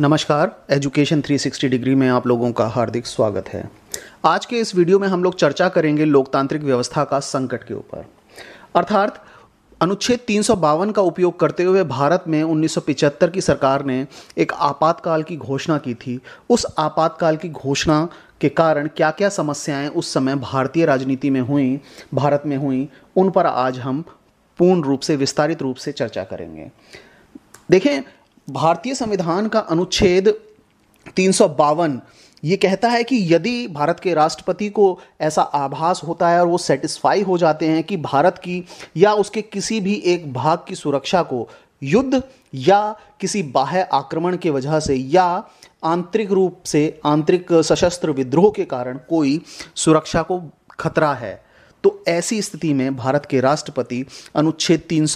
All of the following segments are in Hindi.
नमस्कार एजुकेशन 360 डिग्री में आप लोगों का हार्दिक स्वागत है आज के इस वीडियो में हम लोग चर्चा करेंगे लोकतांत्रिक व्यवस्था का संकट के ऊपर अर्थात अनुच्छेद तीन का उपयोग करते हुए भारत में 1975 की सरकार ने एक आपातकाल की घोषणा की थी उस आपातकाल की घोषणा के कारण क्या क्या समस्याएं उस समय भारतीय राजनीति में हुई भारत में हुई उन पर आज हम पूर्ण रूप से विस्तारित रूप से चर्चा करेंगे देखें भारतीय संविधान का अनुच्छेद तीन ये कहता है कि यदि भारत के राष्ट्रपति को ऐसा आभास होता है और वो सेटिस्फाई हो जाते हैं कि भारत की या उसके किसी भी एक भाग की सुरक्षा को युद्ध या किसी बाह्य आक्रमण के वजह से या आंतरिक रूप से आंतरिक सशस्त्र विद्रोह के कारण कोई सुरक्षा को खतरा है तो ऐसी स्थिति में भारत के राष्ट्रपति अनुच्छेद तीन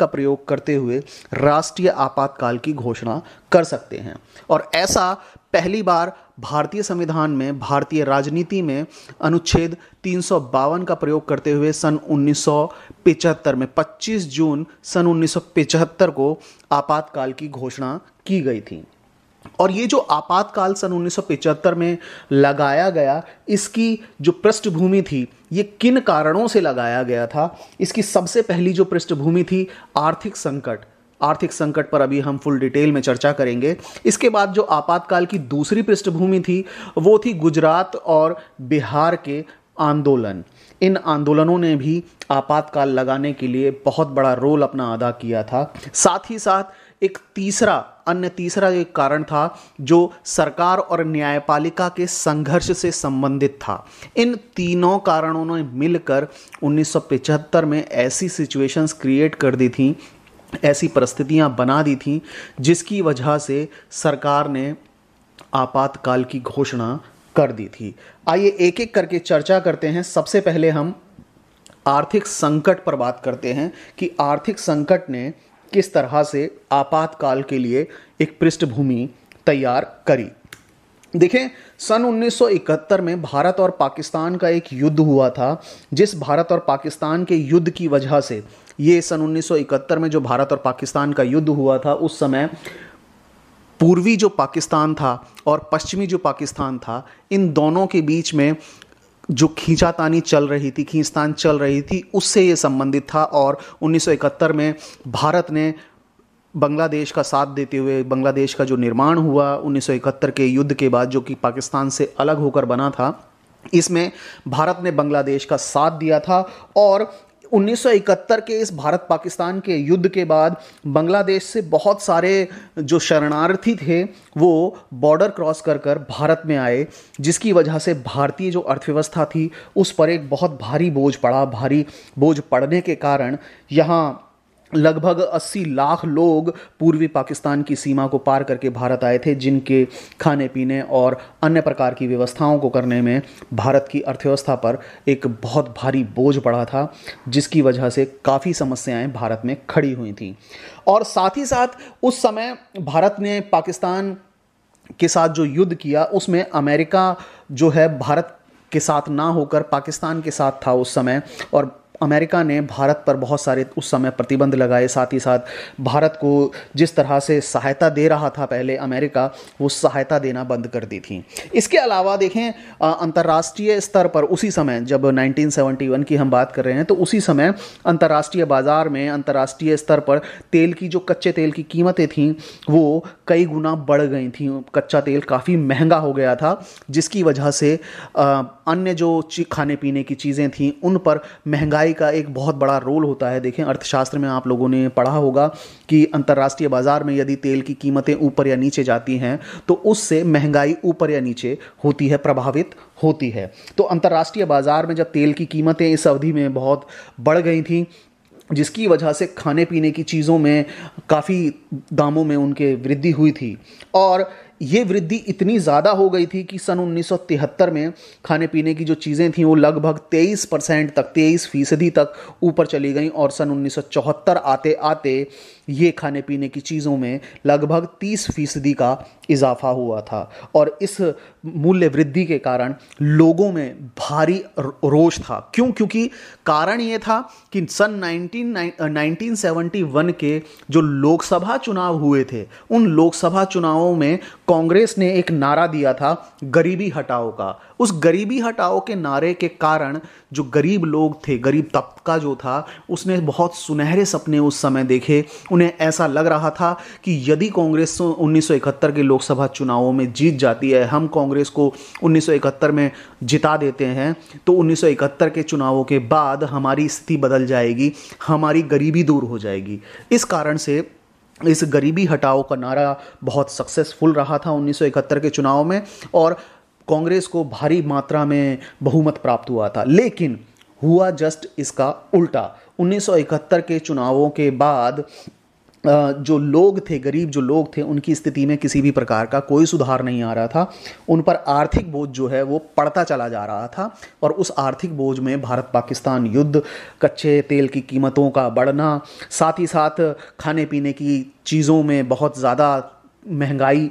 का प्रयोग करते हुए राष्ट्रीय आपातकाल की घोषणा कर सकते हैं और ऐसा पहली बार भारतीय संविधान में भारतीय राजनीति में अनुच्छेद तीन का प्रयोग करते हुए सन उन्नीस में 25 जून सन उन्नीस को आपातकाल की घोषणा की गई थी और ये जो आपातकाल सन उन्नीस में लगाया गया इसकी जो पृष्ठभूमि थी ये किन कारणों से लगाया गया था इसकी सबसे पहली जो पृष्ठभूमि थी आर्थिक संकट आर्थिक संकट पर अभी हम फुल डिटेल में चर्चा करेंगे इसके बाद जो आपातकाल की दूसरी पृष्ठभूमि थी वो थी गुजरात और बिहार के आंदोलन इन आंदोलनों ने भी आपातकाल लगाने के लिए बहुत बड़ा रोल अपना अदा किया था साथ ही साथ एक तीसरा अन्य तीसरा एक कारण था जो सरकार और न्यायपालिका के संघर्ष से संबंधित था इन तीनों कारणों ने मिलकर 1975 में ऐसी सिचुएशंस क्रिएट कर दी थी ऐसी परिस्थितियां बना दी थी जिसकी वजह से सरकार ने आपातकाल की घोषणा कर दी थी आइए एक एक करके चर्चा करते हैं सबसे पहले हम आर्थिक संकट पर बात करते हैं कि आर्थिक संकट ने किस तरह से आपातकाल के लिए एक पृष्ठभूमि तैयार करी देखें सन 1971 में भारत और पाकिस्तान का एक युद्ध हुआ था जिस भारत और पाकिस्तान के युद्ध की वजह से ये सन 1971 में जो भारत और पाकिस्तान का युद्ध हुआ था उस समय पूर्वी जो पाकिस्तान था और पश्चिमी जो पाकिस्तान था इन दोनों के बीच में जो खींचातानी चल रही थी खींचतान चल रही थी उससे ये संबंधित था और 1971 में भारत ने बांग्लादेश का साथ देते हुए बांग्लादेश का जो निर्माण हुआ 1971 के युद्ध के बाद जो कि पाकिस्तान से अलग होकर बना था इसमें भारत ने बांग्लादेश का साथ दिया था और 1971 के इस भारत पाकिस्तान के युद्ध के बाद बांग्लादेश से बहुत सारे जो शरणार्थी थे वो बॉर्डर क्रॉस कर कर भारत में आए जिसकी वजह से भारतीय जो अर्थव्यवस्था थी उस पर एक बहुत भारी बोझ पड़ा भारी बोझ पड़ने के कारण यहाँ लगभग 80 लाख लोग पूर्वी पाकिस्तान की सीमा को पार करके भारत आए थे जिनके खाने पीने और अन्य प्रकार की व्यवस्थाओं को करने में भारत की अर्थव्यवस्था पर एक बहुत भारी बोझ पड़ा था जिसकी वजह से काफ़ी समस्याएं भारत में खड़ी हुई थी और साथ ही साथ उस समय भारत ने पाकिस्तान के साथ जो युद्ध किया उसमें अमेरिका जो है भारत के साथ ना होकर पाकिस्तान के साथ था उस समय और अमेरिका ने भारत पर बहुत सारे उस समय प्रतिबंध लगाए साथ ही साथ भारत को जिस तरह से सहायता दे रहा था पहले अमेरिका वो सहायता देना बंद कर दी थी इसके अलावा देखें अंतर्राष्ट्रीय स्तर पर उसी समय जब 1971 की हम बात कर रहे हैं तो उसी समय अंतर्राष्ट्रीय बाज़ार में अंतर्राष्ट्रीय स्तर पर तेल की जो कच्चे तेल की कीमतें थीं वो कई गुना बढ़ गई थी कच्चा तेल काफ़ी महंगा हो गया था जिसकी वजह से अन्य जो खाने पीने की चीज़ें थीं उन पर महंगाई का एक बहुत बड़ा रोल होता है देखें अर्थशास्त्र में आप लोगों ने पढ़ा होगा कि अंतर्राष्ट्रीय बाज़ार में यदि तेल की कीमतें ऊपर या नीचे जाती हैं तो उससे महंगाई ऊपर या नीचे होती है प्रभावित होती है तो अंतर्राष्ट्रीय बाज़ार में जब तेल की कीमतें इस अवधि में बहुत बढ़ गई थी जिसकी वजह से खाने पीने की चीज़ों में काफ़ी दामों में उनके वृद्धि हुई थी और ये वृद्धि इतनी ज़्यादा हो गई थी कि सन 1973 में खाने पीने की जो चीज़ें थीं वो लगभग 23 परसेंट तक 23 फीसदी तक ऊपर चली गई और सन 1974 आते आते ये खाने पीने की चीज़ों में लगभग 30 फीसदी का इजाफा हुआ था और इस मूल्य वृद्धि के कारण लोगों में भारी रोष था क्यों क्योंकि कारण ये था कि सन 19 1971 के जो लोकसभा चुनाव हुए थे उन लोकसभा चुनावों में कांग्रेस ने एक नारा दिया था गरीबी हटाओ का उस गरीबी हटाओ के नारे के कारण जो गरीब लोग थे गरीब तबका जो था उसने बहुत सुनहरे सपने उस समय देखे उन्हें ऐसा लग रहा था कि यदि कांग्रेस 1971 के लोकसभा चुनावों में जीत जाती है हम कांग्रेस को 1971 में जिता देते हैं तो 1971 के चुनावों के बाद हमारी स्थिति बदल जाएगी हमारी गरीबी दूर हो जाएगी इस कारण से इस गरीबी हटाओ का नारा बहुत सक्सेसफुल रहा था 1971 के चुनाव में और कांग्रेस को भारी मात्रा में बहुमत प्राप्त हुआ था लेकिन हुआ जस्ट इसका उल्टा 1971 के चुनावों के बाद जो लोग थे गरीब जो लोग थे उनकी स्थिति में किसी भी प्रकार का कोई सुधार नहीं आ रहा था उन पर आर्थिक बोझ जो है वो पड़ता चला जा रहा था और उस आर्थिक बोझ में भारत पाकिस्तान युद्ध कच्चे तेल की कीमतों का बढ़ना साथ ही साथ खाने पीने की चीज़ों में बहुत ज़्यादा महंगाई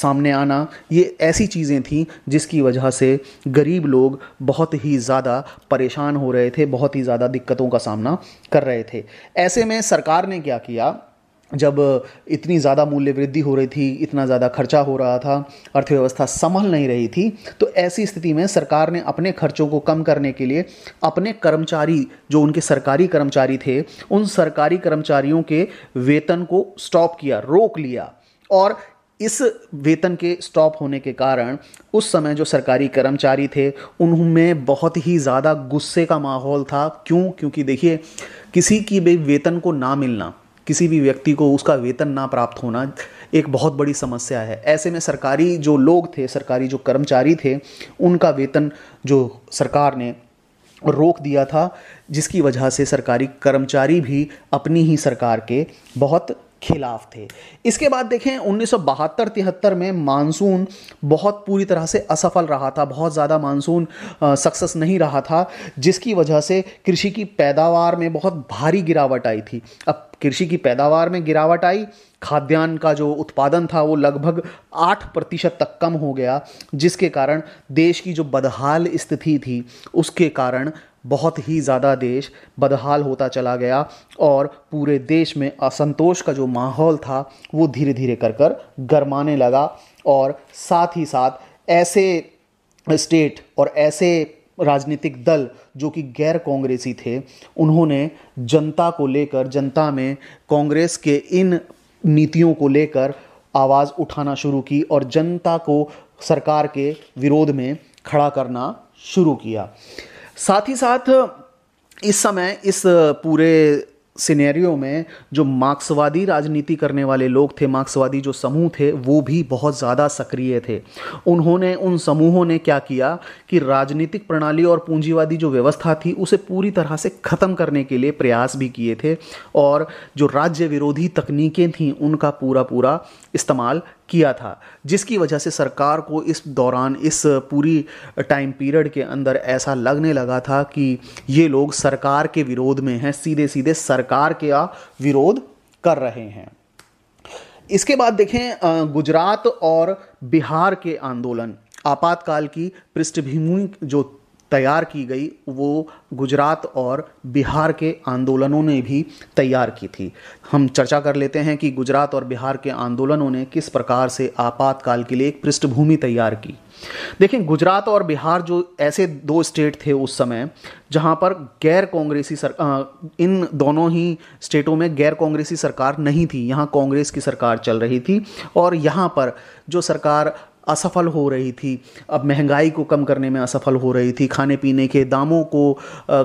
सामने आना ये ऐसी चीज़ें थीं जिसकी वजह से गरीब लोग बहुत ही ज़्यादा परेशान हो रहे थे बहुत ही ज़्यादा दिक्कतों का सामना कर रहे थे ऐसे में सरकार ने क्या किया जब इतनी ज़्यादा मूल्य वृद्धि हो रही थी इतना ज़्यादा खर्चा हो रहा था अर्थव्यवस्था संभल नहीं रही थी तो ऐसी स्थिति में सरकार ने अपने खर्चों को कम करने के लिए अपने कर्मचारी जो उनके सरकारी कर्मचारी थे उन सरकारी कर्मचारियों के वेतन को स्टॉप किया रोक लिया और इस वेतन के स्टॉप होने के कारण उस समय जो सरकारी कर्मचारी थे उनमें बहुत ही ज़्यादा गुस्से का माहौल था क्यों क्योंकि देखिए किसी की भी वेतन को ना मिलना किसी भी व्यक्ति को उसका वेतन ना प्राप्त होना एक बहुत बड़ी समस्या है ऐसे में सरकारी जो लोग थे सरकारी जो कर्मचारी थे उनका वेतन जो सरकार ने रोक दिया था जिसकी वजह से सरकारी कर्मचारी भी अपनी ही सरकार के बहुत खिलाफ थे इसके बाद देखें उन्नीस सौ में मानसून बहुत पूरी तरह से असफल रहा था बहुत ज़्यादा मानसून सक्सेस नहीं रहा था जिसकी वजह से कृषि की पैदावार में बहुत भारी गिरावट आई थी अब कृषि की पैदावार में गिरावट आई खाद्यान्न का जो उत्पादन था वो लगभग आठ प्रतिशत तक कम हो गया जिसके कारण देश की जो बदहाल स्थिति थी उसके कारण बहुत ही ज़्यादा देश बदहाल होता चला गया और पूरे देश में असंतोष का जो माहौल था वो धीरे धीरे कर कर गरमाने लगा और साथ ही साथ ऐसे स्टेट और ऐसे राजनीतिक दल जो कि गैर कांग्रेसी थे उन्होंने जनता को लेकर जनता में कांग्रेस के इन नीतियों को लेकर आवाज़ उठाना शुरू की और जनता को सरकार के विरोध में खड़ा करना शुरू किया साथ ही साथ इस समय इस पूरे सिनेरियो में जो मार्क्सवादी राजनीति करने वाले लोग थे मार्क्सवादी जो समूह थे वो भी बहुत ज़्यादा सक्रिय थे उन्होंने उन समूहों ने क्या किया कि राजनीतिक प्रणाली और पूंजीवादी जो व्यवस्था थी उसे पूरी तरह से ख़त्म करने के लिए प्रयास भी किए थे और जो राज्य विरोधी तकनीकें थीं उनका पूरा पूरा इस्तेमाल किया था जिसकी वजह से सरकार को इस दौरान इस पूरी टाइम पीरियड के अंदर ऐसा लगने लगा था कि ये लोग सरकार के विरोध में हैं सीधे सीधे सरकार के विरोध कर रहे हैं इसके बाद देखें गुजरात और बिहार के आंदोलन आपातकाल की पृष्ठभूमि जो तैयार की गई वो गुजरात और बिहार के आंदोलनों ने भी तैयार की थी हम चर्चा कर लेते हैं कि गुजरात और बिहार के आंदोलनों ने किस प्रकार से आपातकाल के लिए एक पृष्ठभूमि तैयार की देखें गुजरात और बिहार जो ऐसे दो स्टेट थे उस समय जहां पर गैर कांग्रेसी सर इन दोनों ही स्टेटों में गैर कांग्रेसी सरकार नहीं थी यहां कांग्रेस की सरकार चल रही थी और यहां पर जो सरकार असफल हो रही थी अब महंगाई को कम करने में असफल हो रही थी खाने पीने के दामों को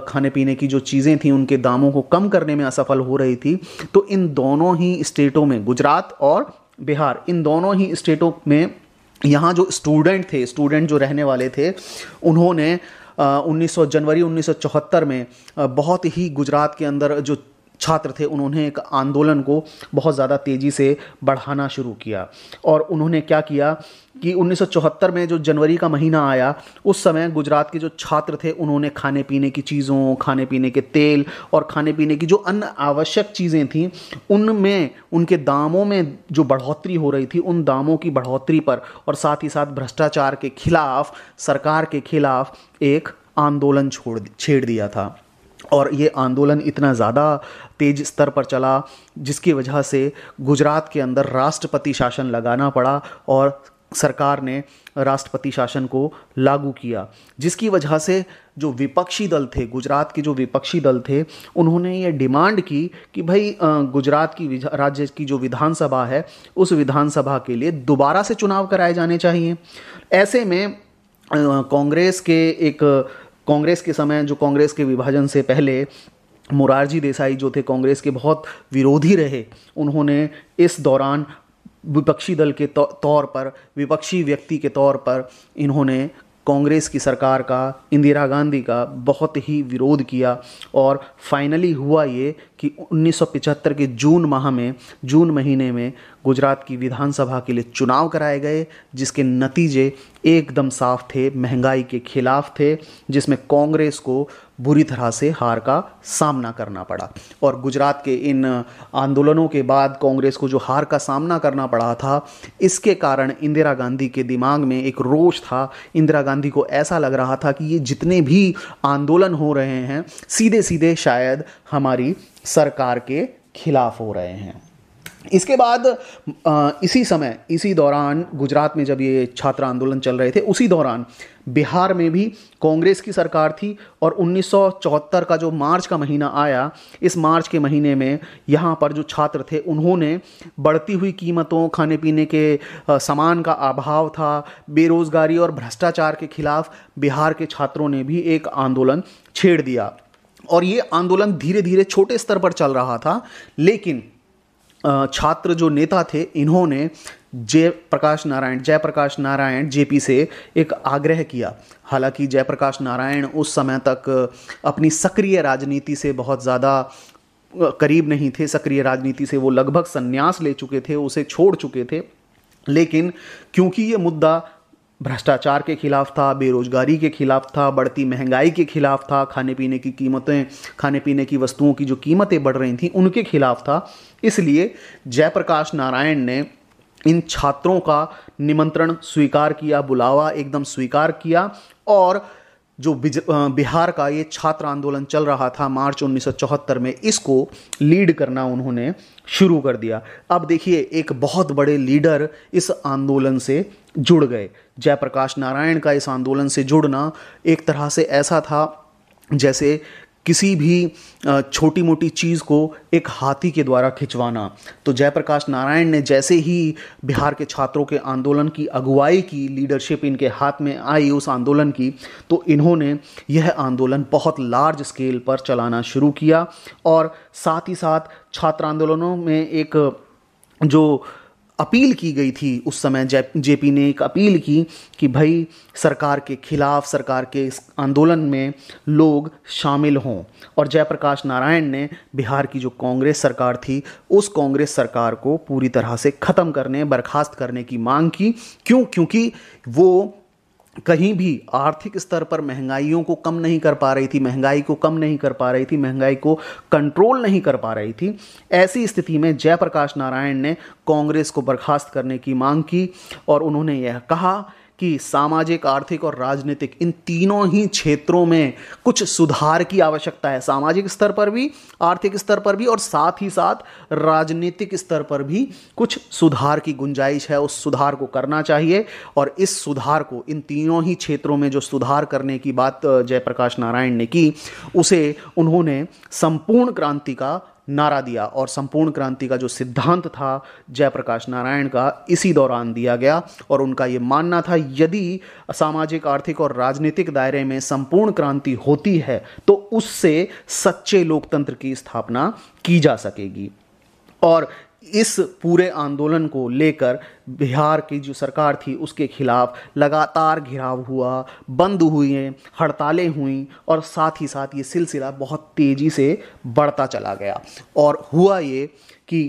खाने पीने की जो चीज़ें थी उनके दामों को कम करने में असफल हो रही थी तो इन दोनों ही स्टेटों में गुजरात और बिहार इन दोनों ही स्टेटों में यहाँ जो स्टूडेंट थे स्टूडेंट जो रहने वाले थे उन्होंने उन्नीस जनवरी 1974 में बहुत ही गुजरात के अंदर जो छात्र थे उन्होंने एक आंदोलन को बहुत ज़्यादा तेज़ी से बढ़ाना शुरू किया और उन्होंने क्या किया कि 1974 में जो जनवरी का महीना आया उस समय गुजरात के जो छात्र थे उन्होंने खाने पीने की चीज़ों खाने पीने के तेल और खाने पीने की जो अन्य आवश्यक चीज़ें थीं उनमें उनके दामों में जो बढ़ोतरी हो रही थी उन दामों की बढ़ोतरी पर और साथ ही साथ भ्रष्टाचार के खिलाफ सरकार के खिलाफ एक आंदोलन छोड़ छेड़ दिया था और ये आंदोलन इतना ज़्यादा तेज स्तर पर चला जिसकी वजह से गुजरात के अंदर राष्ट्रपति शासन लगाना पड़ा और सरकार ने राष्ट्रपति शासन को लागू किया जिसकी वजह से जो विपक्षी दल थे गुजरात के जो विपक्षी दल थे उन्होंने ये डिमांड की कि भाई गुजरात की राज्य की जो विधानसभा है उस विधानसभा के लिए दोबारा से चुनाव कराए जाने चाहिए ऐसे में कांग्रेस के एक कांग्रेस के समय जो कांग्रेस के विभाजन से पहले मुरारजी देसाई जो थे कांग्रेस के बहुत विरोधी रहे उन्होंने इस दौरान विपक्षी दल के तो-, तौर पर विपक्षी व्यक्ति के तौर पर इन्होंने कांग्रेस की सरकार का इंदिरा गांधी का बहुत ही विरोध किया और फाइनली हुआ ये कि 1975 के जून माह में जून महीने में गुजरात की विधानसभा के लिए चुनाव कराए गए जिसके नतीजे एकदम साफ थे महंगाई के खिलाफ थे जिसमें कांग्रेस को बुरी तरह से हार का सामना करना पड़ा और गुजरात के इन आंदोलनों के बाद कांग्रेस को जो हार का सामना करना पड़ा था इसके कारण इंदिरा गांधी के दिमाग में एक रोष था इंदिरा गांधी को ऐसा लग रहा था कि ये जितने भी आंदोलन हो रहे हैं सीधे सीधे शायद हमारी सरकार के खिलाफ हो रहे हैं इसके बाद इसी समय इसी दौरान गुजरात में जब ये छात्र आंदोलन चल रहे थे उसी दौरान बिहार में भी कांग्रेस की सरकार थी और 1974 का जो मार्च का महीना आया इस मार्च के महीने में यहाँ पर जो छात्र थे उन्होंने बढ़ती हुई कीमतों खाने पीने के सामान का अभाव था बेरोज़गारी और भ्रष्टाचार के खिलाफ बिहार के छात्रों ने भी एक आंदोलन छेड़ दिया और ये आंदोलन धीरे धीरे छोटे स्तर पर चल रहा था लेकिन छात्र जो नेता थे इन्होंने जय प्रकाश नारायण जयप्रकाश नारायण जेपी से एक आग्रह किया हालांकि जयप्रकाश नारायण उस समय तक अपनी सक्रिय राजनीति से बहुत ज़्यादा करीब नहीं थे सक्रिय राजनीति से वो लगभग संन्यास ले चुके थे उसे छोड़ चुके थे लेकिन क्योंकि ये मुद्दा भ्रष्टाचार के खिलाफ था बेरोजगारी के खिलाफ था बढ़ती महंगाई के खिलाफ था खाने पीने की कीमतें खाने पीने की वस्तुओं की जो कीमतें बढ़ रही थी उनके खिलाफ था इसलिए जयप्रकाश नारायण ने इन छात्रों का निमंत्रण स्वीकार किया बुलावा एकदम स्वीकार किया और जो बिहार का ये छात्र आंदोलन चल रहा था मार्च 1974 में इसको लीड करना उन्होंने शुरू कर दिया अब देखिए एक बहुत बड़े लीडर इस आंदोलन से जुड़ गए जयप्रकाश नारायण का इस आंदोलन से जुड़ना एक तरह से ऐसा था जैसे किसी भी छोटी मोटी चीज़ को एक हाथी के द्वारा खिंचवाना तो जयप्रकाश नारायण ने जैसे ही बिहार के छात्रों के आंदोलन की अगुवाई की लीडरशिप इनके हाथ में आई उस आंदोलन की तो इन्होंने यह आंदोलन बहुत लार्ज स्केल पर चलाना शुरू किया और साथ ही साथ छात्र आंदोलनों में एक जो अपील की गई थी उस समय जे जेपी ने एक अपील की कि भाई सरकार के खिलाफ सरकार के इस आंदोलन में लोग शामिल हों और जयप्रकाश नारायण ने बिहार की जो कांग्रेस सरकार थी उस कांग्रेस सरकार को पूरी तरह से ख़त्म करने बर्खास्त करने की मांग की क्यों क्योंकि वो कहीं भी आर्थिक स्तर पर महंगाइयों को कम नहीं कर पा रही थी महंगाई को कम नहीं कर पा रही थी महंगाई को कंट्रोल नहीं कर पा रही थी ऐसी स्थिति में जयप्रकाश नारायण ने कांग्रेस को बर्खास्त करने की मांग की और उन्होंने यह कहा कि सामाजिक आर्थिक और राजनीतिक इन तीनों ही क्षेत्रों में कुछ सुधार की आवश्यकता है सामाजिक स्तर पर भी आर्थिक स्तर पर भी और साथ ही साथ राजनीतिक स्तर पर भी कुछ सुधार की गुंजाइश है उस सुधार को करना चाहिए और इस सुधार को इन तीनों ही क्षेत्रों में जो सुधार करने की बात जयप्रकाश नारायण ने की उसे उन्होंने संपूर्ण क्रांति का नारा दिया और संपूर्ण क्रांति का जो सिद्धांत था जयप्रकाश नारायण का इसी दौरान दिया गया और उनका ये मानना था यदि सामाजिक आर्थिक और राजनीतिक दायरे में संपूर्ण क्रांति होती है तो उससे सच्चे लोकतंत्र की स्थापना की जा सकेगी और इस पूरे आंदोलन को लेकर बिहार की जो सरकार थी उसके खिलाफ लगातार घिराव हुआ बंद हुई हड़तालें हुई और साथ ही साथ ये सिलसिला बहुत तेज़ी से बढ़ता चला गया और हुआ ये कि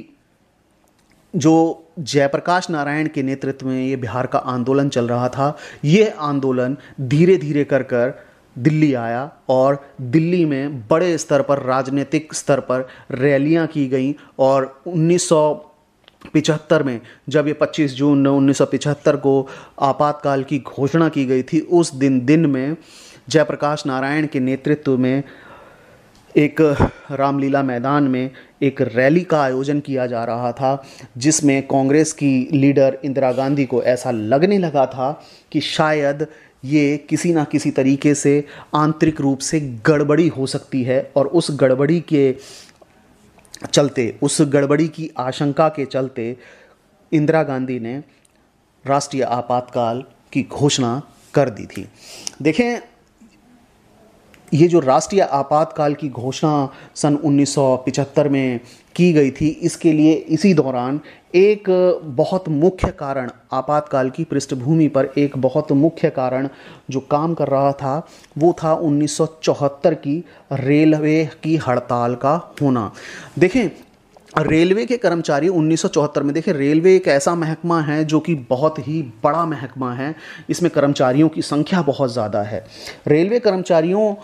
जो जयप्रकाश नारायण के नेतृत्व में ये बिहार का आंदोलन चल रहा था ये आंदोलन धीरे धीरे कर कर दिल्ली आया और दिल्ली में बड़े स्तर पर राजनीतिक स्तर पर रैलियां की गईं और उन्नीस पिचहत्तर में जब ये 25 जून उन्नीस को आपातकाल की घोषणा की गई थी उस दिन दिन में जयप्रकाश नारायण के नेतृत्व में एक रामलीला मैदान में एक रैली का आयोजन किया जा रहा था जिसमें कांग्रेस की लीडर इंदिरा गांधी को ऐसा लगने लगा था कि शायद ये किसी ना किसी तरीके से आंतरिक रूप से गड़बड़ी हो सकती है और उस गड़बड़ी के चलते उस गड़बड़ी की आशंका के चलते इंदिरा गांधी ने राष्ट्रीय आपातकाल की घोषणा कर दी थी देखें ये जो राष्ट्रीय आपातकाल की घोषणा सन 1975 में की गई थी इसके लिए इसी दौरान एक बहुत मुख्य कारण आपातकाल की पृष्ठभूमि पर एक बहुत मुख्य कारण जो काम कर रहा था वो था 1974 की रेलवे की हड़ताल का होना देखें रेलवे के कर्मचारी 1974 में देखें रेलवे एक ऐसा महकमा है जो कि बहुत ही बड़ा महकमा है इसमें कर्मचारियों की संख्या बहुत ज़्यादा है रेलवे कर्मचारियों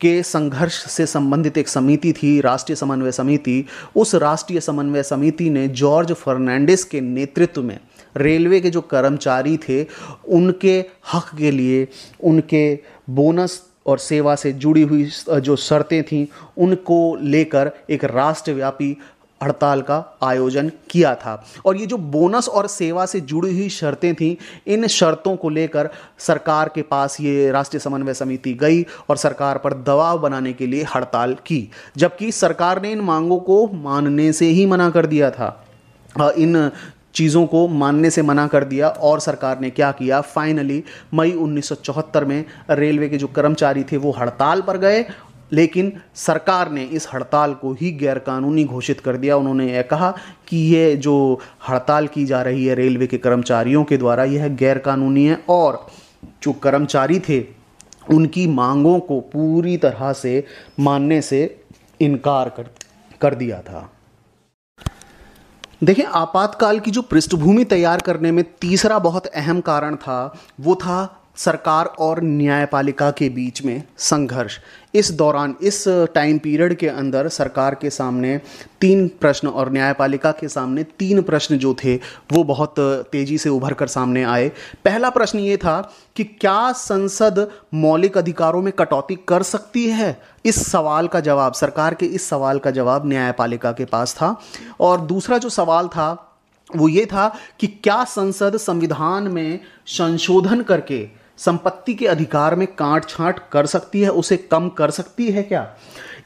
के संघर्ष से संबंधित एक समिति थी राष्ट्रीय समन्वय समिति उस राष्ट्रीय समन्वय समिति ने जॉर्ज फर्नांडिस के नेतृत्व में रेलवे के जो कर्मचारी थे उनके हक के लिए उनके बोनस और सेवा से जुड़ी हुई जो शर्तें थीं उनको लेकर एक राष्ट्रव्यापी हड़ताल का आयोजन किया था और ये जो बोनस और सेवा से जुड़ी हुई शर्तें थीं इन शर्तों को लेकर सरकार के पास ये राष्ट्रीय समन्वय समिति गई और सरकार पर दबाव बनाने के लिए हड़ताल की जबकि सरकार ने इन मांगों को मानने से ही मना कर दिया था इन चीज़ों को मानने से मना कर दिया और सरकार ने क्या किया फाइनली मई 1974 में रेलवे के जो कर्मचारी थे वो हड़ताल पर गए लेकिन सरकार ने इस हड़ताल को ही गैरकानूनी घोषित कर दिया उन्होंने यह कहा कि ये जो हड़ताल की जा रही है रेलवे के कर्मचारियों के द्वारा यह गैरकानूनी है और जो कर्मचारी थे उनकी मांगों को पूरी तरह से मानने से इनकार कर कर दिया था देखिए आपातकाल की जो पृष्ठभूमि तैयार करने में तीसरा बहुत अहम कारण था वो था सरकार और न्यायपालिका के बीच में संघर्ष इस दौरान इस टाइम पीरियड के अंदर सरकार के सामने तीन प्रश्न और न्यायपालिका के सामने तीन प्रश्न जो थे वो बहुत तेजी से उभर कर सामने आए पहला प्रश्न ये था कि क्या संसद मौलिक अधिकारों में कटौती कर सकती है इस सवाल का जवाब सरकार के इस सवाल का जवाब न्यायपालिका के पास था और दूसरा जो सवाल था वो ये था कि क्या संसद संविधान में संशोधन करके संपत्ति के अधिकार में काट छांट कर सकती है उसे कम कर सकती है क्या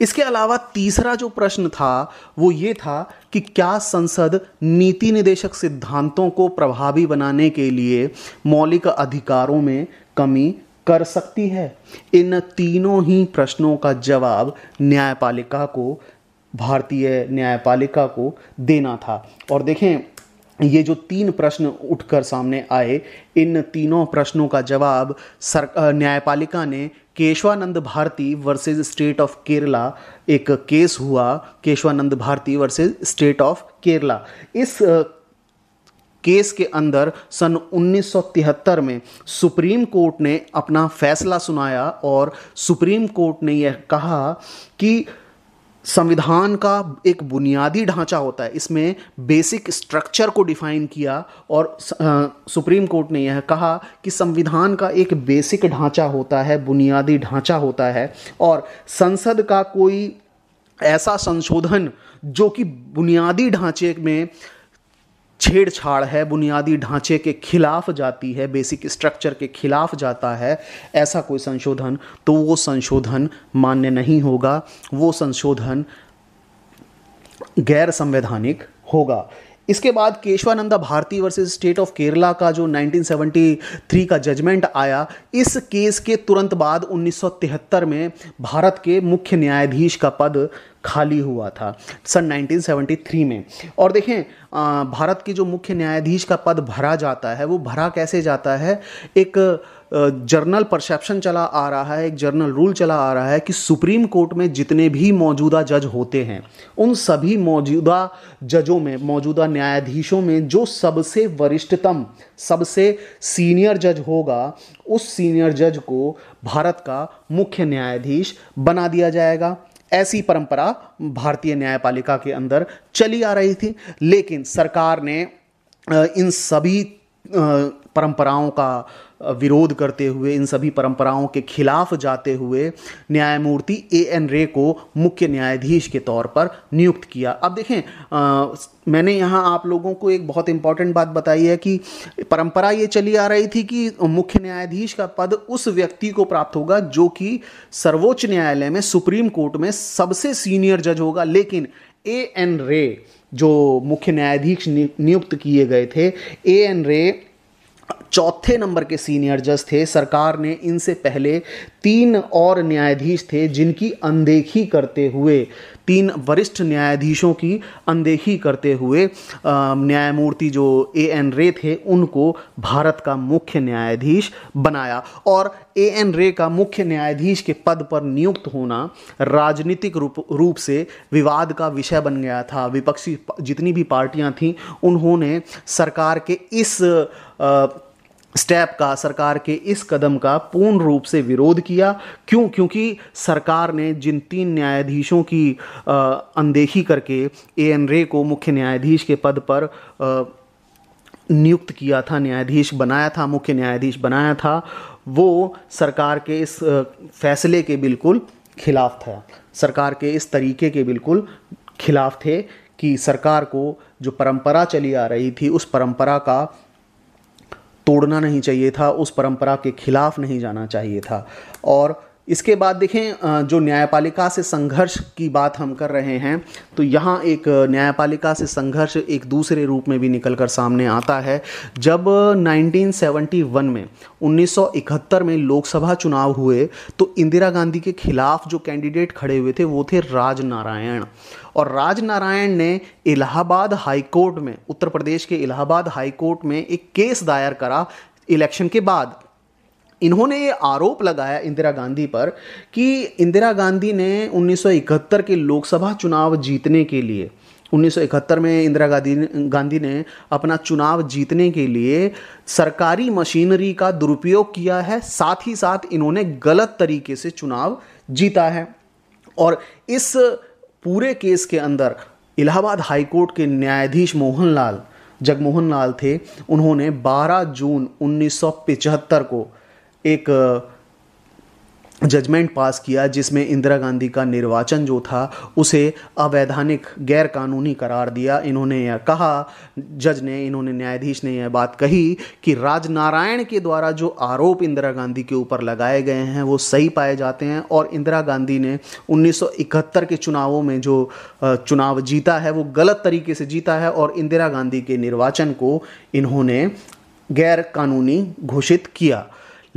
इसके अलावा तीसरा जो प्रश्न था वो ये था कि क्या संसद नीति निदेशक सिद्धांतों को प्रभावी बनाने के लिए मौलिक अधिकारों में कमी कर सकती है इन तीनों ही प्रश्नों का जवाब न्यायपालिका को भारतीय न्यायपालिका को देना था और देखें ये जो तीन प्रश्न उठकर सामने आए इन तीनों प्रश्नों का जवाब सर न्यायपालिका ने Kesavananda Bharati versus state of Kerala एक केस हुआ Kesavananda Bharati versus state of Kerala इस केस के अंदर सन 1973 में सुप्रीम कोर्ट ने अपना फैसला सुनाया और सुप्रीम कोर्ट ने यह कहा कि संविधान का एक बुनियादी ढांचा होता है इसमें बेसिक स्ट्रक्चर को डिफाइन किया और सुप्रीम कोर्ट ने यह कहा कि संविधान का एक बेसिक ढांचा होता है बुनियादी ढांचा होता है और संसद का कोई ऐसा संशोधन जो कि बुनियादी ढांचे में छेड़छाड़ है बुनियादी ढांचे के खिलाफ जाती है बेसिक स्ट्रक्चर के खिलाफ जाता है ऐसा कोई संशोधन तो वो संशोधन मान्य नहीं होगा वो संशोधन गैर संवैधानिक होगा इसके बाद Kesavananda Bharati versus state of Kerala का जो 1973 का जजमेंट आया इस केस के तुरंत बाद 1973 में भारत के मुख्य न्यायाधीश का पद खाली हुआ था सन 1973 में और देखें भारत के जो मुख्य न्यायाधीश का पद भरा जाता है वो भरा कैसे जाता है एक जर्नल परसेप्शन चला आ रहा है एक जर्नल रूल चला आ रहा है कि सुप्रीम कोर्ट में जितने भी मौजूदा जज होते हैं उन सभी मौजूदा जजों में मौजूदा न्यायाधीशों में जो सबसे वरिष्ठतम सबसे सीनियर जज होगा उस सीनियर जज को भारत का मुख्य न्यायाधीश बना दिया जाएगा ऐसी परंपरा भारतीय न्यायपालिका के अंदर चली आ रही थी लेकिन सरकार ने इन सभी परंपराओं का विरोध करते हुए इन सभी परंपराओं के खिलाफ जाते हुए न्यायमूर्ति ए एन रे को मुख्य न्यायाधीश के तौर पर नियुक्त किया अब देखें आ, मैंने यहाँ आप लोगों को एक बहुत इंपॉर्टेंट बात बताई है कि परंपरा ये चली आ रही थी कि मुख्य न्यायाधीश का पद उस व्यक्ति को प्राप्त होगा जो कि सर्वोच्च न्यायालय में सुप्रीम कोर्ट में सबसे सीनियर जज होगा लेकिन ए एन रे जो मुख्य न्यायाधीश नियुक्त किए गए थे ए एन रे चौथे नंबर के सीनियर जज थे सरकार ने इनसे पहले तीन और न्यायाधीश थे जिनकी अनदेखी करते हुए तीन वरिष्ठ न्यायाधीशों की अनदेखी करते हुए न्यायमूर्ति जो ए एन रे थे उनको भारत का मुख्य न्यायाधीश बनाया और ए एन रे का मुख्य न्यायाधीश के पद पर नियुक्त होना राजनीतिक रूप रूप से विवाद का विषय बन गया था विपक्षी जितनी भी पार्टियां थीं उन्होंने सरकार के इस आ, स्टेप का सरकार के इस कदम का पूर्ण रूप से विरोध किया क्यों क्योंकि सरकार ने जिन तीन न्यायाधीशों की अनदेखी करके ए एन रे को मुख्य न्यायाधीश के पद पर नियुक्त किया था न्यायाधीश बनाया था मुख्य न्यायाधीश बनाया था वो सरकार के इस फैसले के बिल्कुल खिलाफ था सरकार के इस तरीके के बिल्कुल खिलाफ थे कि सरकार को जो परंपरा चली आ रही थी उस परंपरा का तोड़ना नहीं चाहिए था उस परंपरा के खिलाफ नहीं जाना चाहिए था और इसके बाद देखें जो न्यायपालिका से संघर्ष की बात हम कर रहे हैं तो यहाँ एक न्यायपालिका से संघर्ष एक दूसरे रूप में भी निकल कर सामने आता है जब 1971 में 1971 में लोकसभा चुनाव हुए तो इंदिरा गांधी के खिलाफ जो कैंडिडेट खड़े हुए थे वो थे राज नारायण और राज नारायण ने इलाहाबाद हाई कोर्ट में उत्तर प्रदेश के इलाहाबाद हाई कोर्ट में एक केस दायर करा इलेक्शन के बाद इन्होंने ये आरोप लगाया इंदिरा गांधी पर कि इंदिरा गांधी ने 1971 के लोकसभा चुनाव जीतने के लिए 1971 में इंदिरा गांधी गांधी ने अपना चुनाव जीतने के लिए सरकारी मशीनरी का दुरुपयोग किया है साथ ही साथ इन्होंने गलत तरीके से चुनाव जीता है और इस पूरे केस के अंदर इलाहाबाद हाईकोर्ट के न्यायाधीश मोहन लाल जगमोहन लाल थे उन्होंने 12 जून 1975 को एक जजमेंट पास किया जिसमें इंदिरा गांधी का निर्वाचन जो था उसे अवैधानिक गैर कानूनी करार दिया इन्होंने यह कहा जज ने इन्होंने न्यायाधीश ने यह बात कही कि राजनारायण के द्वारा जो आरोप इंदिरा गांधी के ऊपर लगाए गए हैं वो सही पाए जाते हैं और इंदिरा गांधी ने 1971 के चुनावों में जो चुनाव जीता है वो गलत तरीके से जीता है और इंदिरा गांधी के निर्वाचन को इन्होंने गैर कानूनी घोषित किया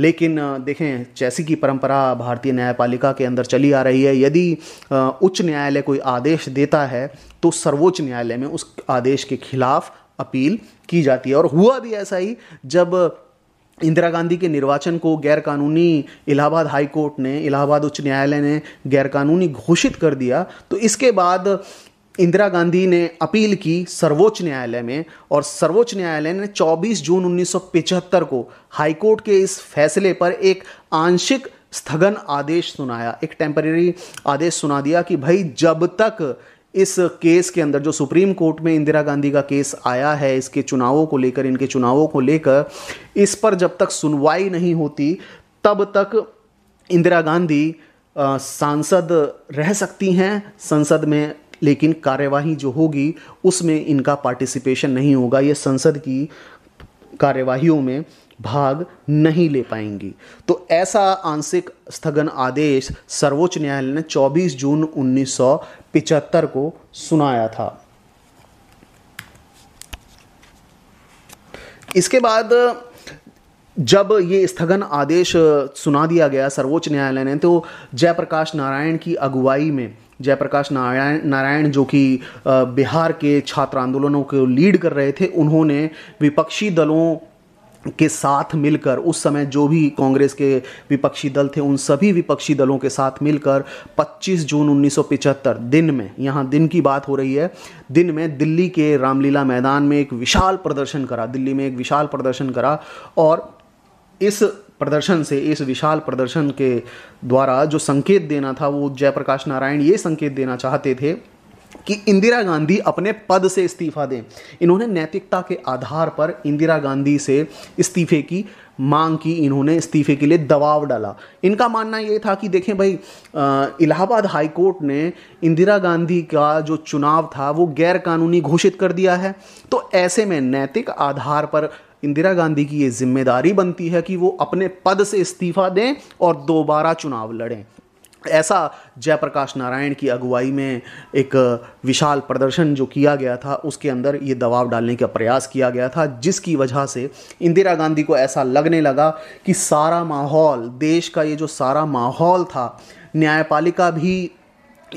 लेकिन देखें जैसी की परंपरा भारतीय न्यायपालिका के अंदर चली आ रही है यदि उच्च न्यायालय कोई आदेश देता है तो सर्वोच्च न्यायालय में उस आदेश के खिलाफ अपील की जाती है और हुआ भी ऐसा ही जब इंदिरा गांधी के निर्वाचन को गैरकानूनी इलाहाबाद हाई कोर्ट ने इलाहाबाद उच्च न्यायालय ने गैरकानूनी घोषित कर दिया तो इसके बाद इंदिरा गांधी ने अपील की सर्वोच्च न्यायालय में और सर्वोच्च न्यायालय ने 24 जून उन्नीस को हाईकोर्ट के इस फैसले पर एक आंशिक स्थगन आदेश सुनाया एक टेम्परेरी आदेश सुना दिया कि भाई जब तक इस केस के अंदर जो सुप्रीम कोर्ट में इंदिरा गांधी का केस आया है इसके चुनावों को लेकर इनके चुनावों को लेकर इस पर जब तक सुनवाई नहीं होती तब तक इंदिरा गांधी सांसद रह सकती हैं संसद में लेकिन कार्यवाही जो होगी उसमें इनका पार्टिसिपेशन नहीं होगा ये संसद की कार्यवाहियों में भाग नहीं ले पाएंगी तो ऐसा आंशिक स्थगन आदेश सर्वोच्च न्यायालय ने 24 जून 1975 को सुनाया था इसके बाद जब ये स्थगन आदेश सुना दिया गया सर्वोच्च न्यायालय ने तो जयप्रकाश नारायण की अगुवाई में जयप्रकाश नारायण नारायण जो कि बिहार के छात्र आंदोलनों को लीड कर रहे थे उन्होंने विपक्षी दलों के साथ मिलकर उस समय जो भी कांग्रेस के विपक्षी दल थे उन सभी विपक्षी दलों के साथ मिलकर 25 जून 1975 दिन में यहाँ दिन की बात हो रही है दिन में दिल्ली के रामलीला मैदान में एक विशाल प्रदर्शन करा दिल्ली में एक विशाल प्रदर्शन करा और इस प्रदर्शन से इस विशाल प्रदर्शन के द्वारा जो संकेत देना था वो जयप्रकाश नारायण ये संकेत देना चाहते थे कि इंदिरा गांधी अपने पद से इस्तीफा दें इन्होंने नैतिकता के आधार पर इंदिरा गांधी से इस्तीफे की मांग की इन्होंने इस्तीफे के लिए दबाव डाला इनका मानना ये था कि देखें भाई इलाहाबाद हाई कोर्ट ने इंदिरा गांधी का जो चुनाव था वो गैर कानूनी घोषित कर दिया है तो ऐसे में नैतिक आधार पर इंदिरा गांधी की ये जिम्मेदारी बनती है कि वो अपने पद से इस्तीफा दें और दोबारा चुनाव लड़ें ऐसा जयप्रकाश नारायण की अगुवाई में एक विशाल प्रदर्शन जो किया गया था उसके अंदर ये दबाव डालने का प्रयास किया गया था जिसकी वजह से इंदिरा गांधी को ऐसा लगने लगा कि सारा माहौल देश का ये जो सारा माहौल था न्यायपालिका भी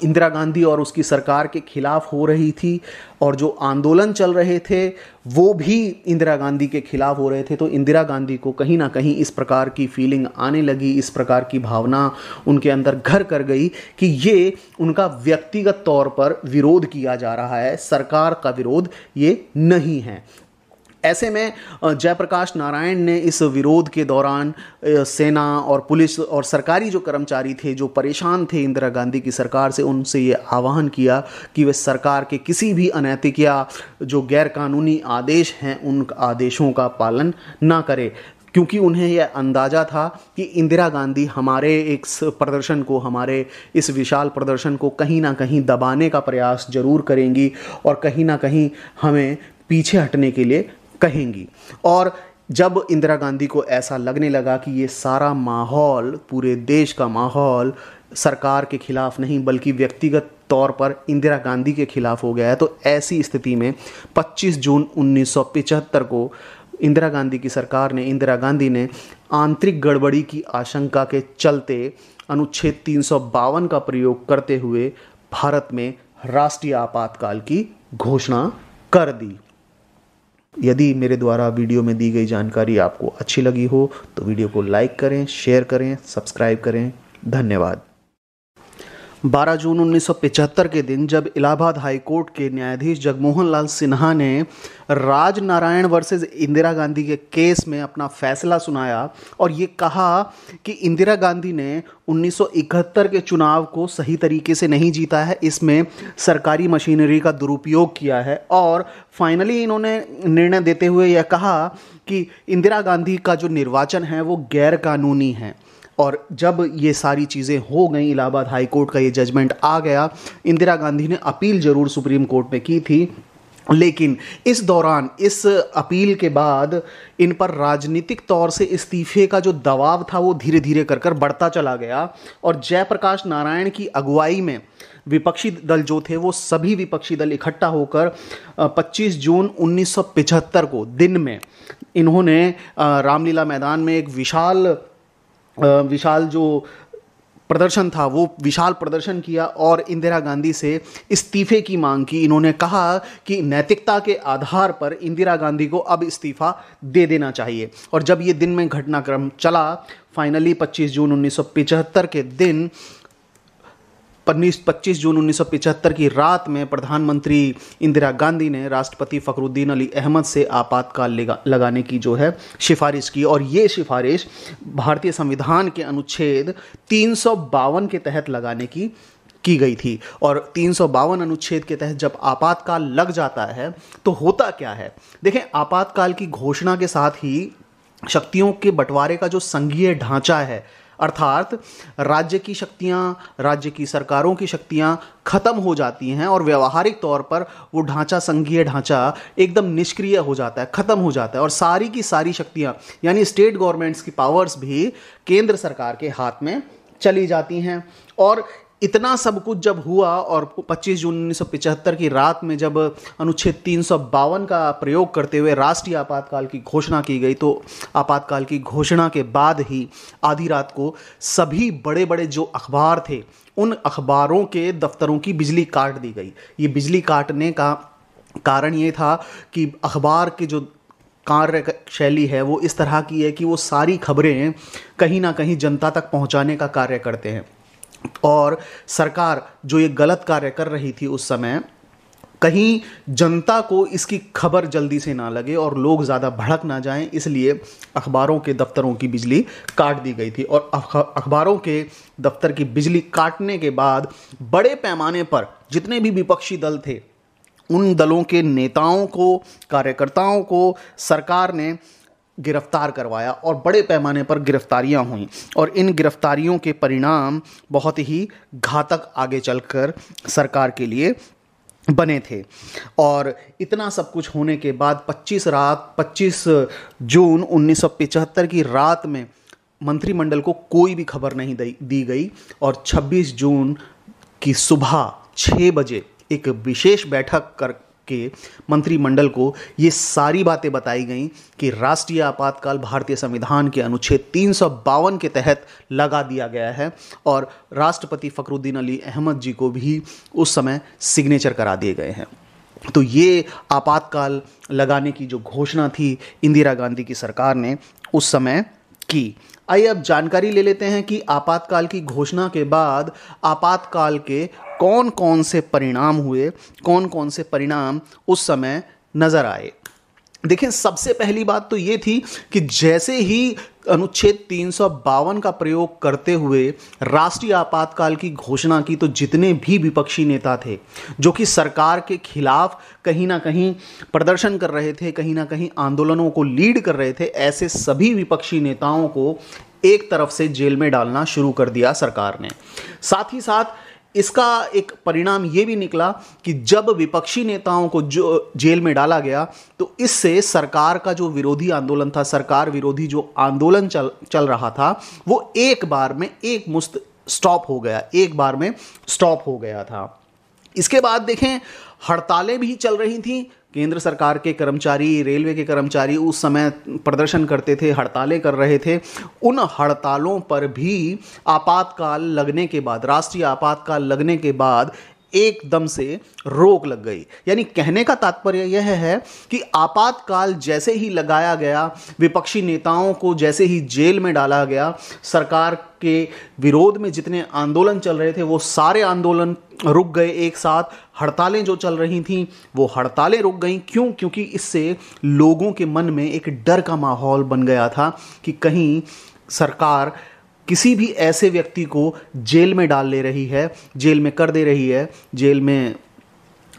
इंदिरा गांधी और उसकी सरकार के खिलाफ हो रही थी और जो आंदोलन चल रहे थे वो भी इंदिरा गांधी के खिलाफ हो रहे थे तो इंदिरा गांधी को कहीं ना कहीं इस प्रकार की फीलिंग आने लगी इस प्रकार की भावना उनके अंदर घर कर गई कि ये उनका व्यक्तिगत तौर पर विरोध किया जा रहा है सरकार का विरोध ये नहीं है ऐसे में जयप्रकाश नारायण ने इस विरोध के दौरान सेना और पुलिस और सरकारी जो कर्मचारी थे जो परेशान थे इंदिरा गांधी की सरकार से उनसे ये आह्वान किया कि वे सरकार के किसी भी अनैतिक या जो गैरकानूनी आदेश हैं उन आदेशों का पालन ना करें क्योंकि उन्हें यह अंदाज़ा था कि इंदिरा गांधी हमारे एक प्रदर्शन को हमारे इस विशाल प्रदर्शन को कहीं ना कहीं दबाने का प्रयास जरूर करेंगी और कहीं ना कहीं हमें पीछे हटने के लिए कहेंगी और जब इंदिरा गांधी को ऐसा लगने लगा कि ये सारा माहौल पूरे देश का माहौल सरकार के खिलाफ नहीं बल्कि व्यक्तिगत तौर पर इंदिरा गांधी के खिलाफ हो गया है तो ऐसी स्थिति में 25 जून 1975 को इंदिरा गांधी की सरकार ने इंदिरा गांधी ने आंतरिक गड़बड़ी की आशंका के चलते अनुच्छेद तीन का प्रयोग करते हुए भारत में राष्ट्रीय आपातकाल की घोषणा कर दी यदि मेरे द्वारा वीडियो में दी गई जानकारी आपको अच्छी लगी हो तो वीडियो को लाइक करें शेयर करें सब्सक्राइब करें धन्यवाद 12 जून 1975 के दिन जब इलाहाबाद हाई कोर्ट के न्यायाधीश जगमोहन लाल सिन्हा ने राज नारायण वर्सेस इंदिरा गांधी के केस में अपना फैसला सुनाया और ये कहा कि इंदिरा गांधी ने 1971 के चुनाव को सही तरीके से नहीं जीता है इसमें सरकारी मशीनरी का दुरुपयोग किया है और फाइनली इन्होंने निर्णय देते हुए यह कहा कि इंदिरा गांधी का जो निर्वाचन है वो गैर कानूनी है और जब ये सारी चीज़ें हो गई इलाहाबाद हाई कोर्ट का ये जजमेंट आ गया इंदिरा गांधी ने अपील ज़रूर सुप्रीम कोर्ट में की थी लेकिन इस दौरान इस अपील के बाद इन पर राजनीतिक तौर से इस्तीफे का जो दबाव था वो धीरे धीरे कर कर बढ़ता चला गया और जयप्रकाश नारायण की अगुवाई में विपक्षी दल जो थे वो सभी विपक्षी दल इकट्ठा होकर 25 जून 1975 को दिन में इन्होंने रामलीला मैदान में एक विशाल विशाल जो प्रदर्शन था वो विशाल प्रदर्शन किया और इंदिरा गांधी से इस्तीफे की मांग की इन्होंने कहा कि नैतिकता के आधार पर इंदिरा गांधी को अब इस्तीफा दे देना चाहिए और जब ये दिन में घटनाक्रम चला फाइनली 25 जून उन्नीस के दिन पन्नीस पच्चीस जून उन्नीस की रात में प्रधानमंत्री इंदिरा गांधी ने राष्ट्रपति फ़खरुद्दीन अली अहमद से आपातकाल लगाने की जो है सिफारिश की और ये सिफारिश भारतीय संविधान के अनुच्छेद तीन के तहत लगाने की की गई थी और तीन अनुच्छेद के तहत जब आपातकाल लग जाता है तो होता क्या है देखें आपातकाल की घोषणा के साथ ही शक्तियों के बंटवारे का जो संघीय ढांचा है अर्थात राज्य की शक्तियाँ राज्य की सरकारों की शक्तियाँ खत्म हो जाती हैं और व्यवहारिक तौर पर वो ढांचा संघीय ढांचा एकदम निष्क्रिय हो जाता है खत्म हो जाता है और सारी की सारी शक्तियाँ यानी स्टेट गवर्नमेंट्स की पावर्स भी केंद्र सरकार के हाथ में चली जाती हैं और इतना सब कुछ जब हुआ और 25 जून उन्नीस की रात में जब अनुच्छेद तीन का प्रयोग करते हुए राष्ट्रीय आपातकाल की घोषणा की गई तो आपातकाल की घोषणा के बाद ही आधी रात को सभी बड़े बड़े जो अखबार थे उन अखबारों के दफ्तरों की बिजली काट दी गई ये बिजली काटने का कारण ये था कि अखबार के जो कार्य शैली है वो इस तरह की है कि वो सारी खबरें कहीं ना कहीं जनता तक पहुंचाने का कार्य करते हैं और सरकार जो ये गलत कार्य कर रही थी उस समय कहीं जनता को इसकी खबर जल्दी से ना लगे और लोग ज़्यादा भड़क ना जाएं इसलिए अखबारों के दफ्तरों की बिजली काट दी गई थी और अखबारों के दफ्तर की बिजली काटने के बाद बड़े पैमाने पर जितने भी विपक्षी दल थे उन दलों के नेताओं को कार्यकर्ताओं को सरकार ने गिरफ्तार करवाया और बड़े पैमाने पर गिरफ्तारियां हुई और इन गिरफ्तारियों के परिणाम बहुत ही घातक आगे चलकर सरकार के लिए बने थे और इतना सब कुछ होने के बाद 25 रात 25 जून 1975 की रात में मंत्रिमंडल को कोई भी खबर नहीं दी गई और 26 जून की सुबह 6 बजे एक विशेष बैठक कर के मंत्रिमंडल को ये सारी बातें बताई गई कि राष्ट्रीय आपातकाल भारतीय संविधान के अनुच्छेद तीन के तहत लगा दिया गया है और राष्ट्रपति फ़खरुद्दीन अली अहमद जी को भी उस समय सिग्नेचर करा दिए गए हैं तो ये आपातकाल लगाने की जो घोषणा थी इंदिरा गांधी की सरकार ने उस समय की आइए अब जानकारी ले लेते हैं कि आपातकाल की घोषणा के बाद आपातकाल के कौन कौन से परिणाम हुए कौन कौन से परिणाम उस समय नज़र आए देखें सबसे पहली बात तो ये थी कि जैसे ही अनुच्छेद तीन का प्रयोग करते हुए राष्ट्रीय आपातकाल की घोषणा की तो जितने भी विपक्षी नेता थे जो कि सरकार के खिलाफ कहीं ना कहीं प्रदर्शन कर रहे थे कहीं ना कहीं आंदोलनों को लीड कर रहे थे ऐसे सभी विपक्षी नेताओं को एक तरफ से जेल में डालना शुरू कर दिया सरकार ने साथ ही साथ इसका एक परिणाम ये भी निकला कि जब विपक्षी नेताओं को जो जेल में डाला गया तो इससे सरकार का जो विरोधी आंदोलन था सरकार विरोधी जो आंदोलन चल चल रहा था वो एक बार में एक मुस्त स्टॉप हो गया एक बार में स्टॉप हो गया था इसके बाद देखें हड़तालें भी चल रही थी केंद्र सरकार के कर्मचारी रेलवे के कर्मचारी उस समय प्रदर्शन करते थे हड़तालें कर रहे थे उन हड़तालों पर भी आपातकाल लगने के बाद राष्ट्रीय आपातकाल लगने के बाद एकदम से रोक लग गई यानी कहने का तात्पर्य यह है कि आपातकाल जैसे ही लगाया गया विपक्षी नेताओं को जैसे ही जेल में डाला गया सरकार के विरोध में जितने आंदोलन चल रहे थे वो सारे आंदोलन रुक गए एक साथ हड़तालें जो चल रही थीं वो हड़तालें रुक गई क्यों क्योंकि इससे लोगों के मन में एक डर का माहौल बन गया था कि कहीं सरकार किसी भी ऐसे व्यक्ति को जेल में डाल ले रही है जेल में कर दे रही है जेल में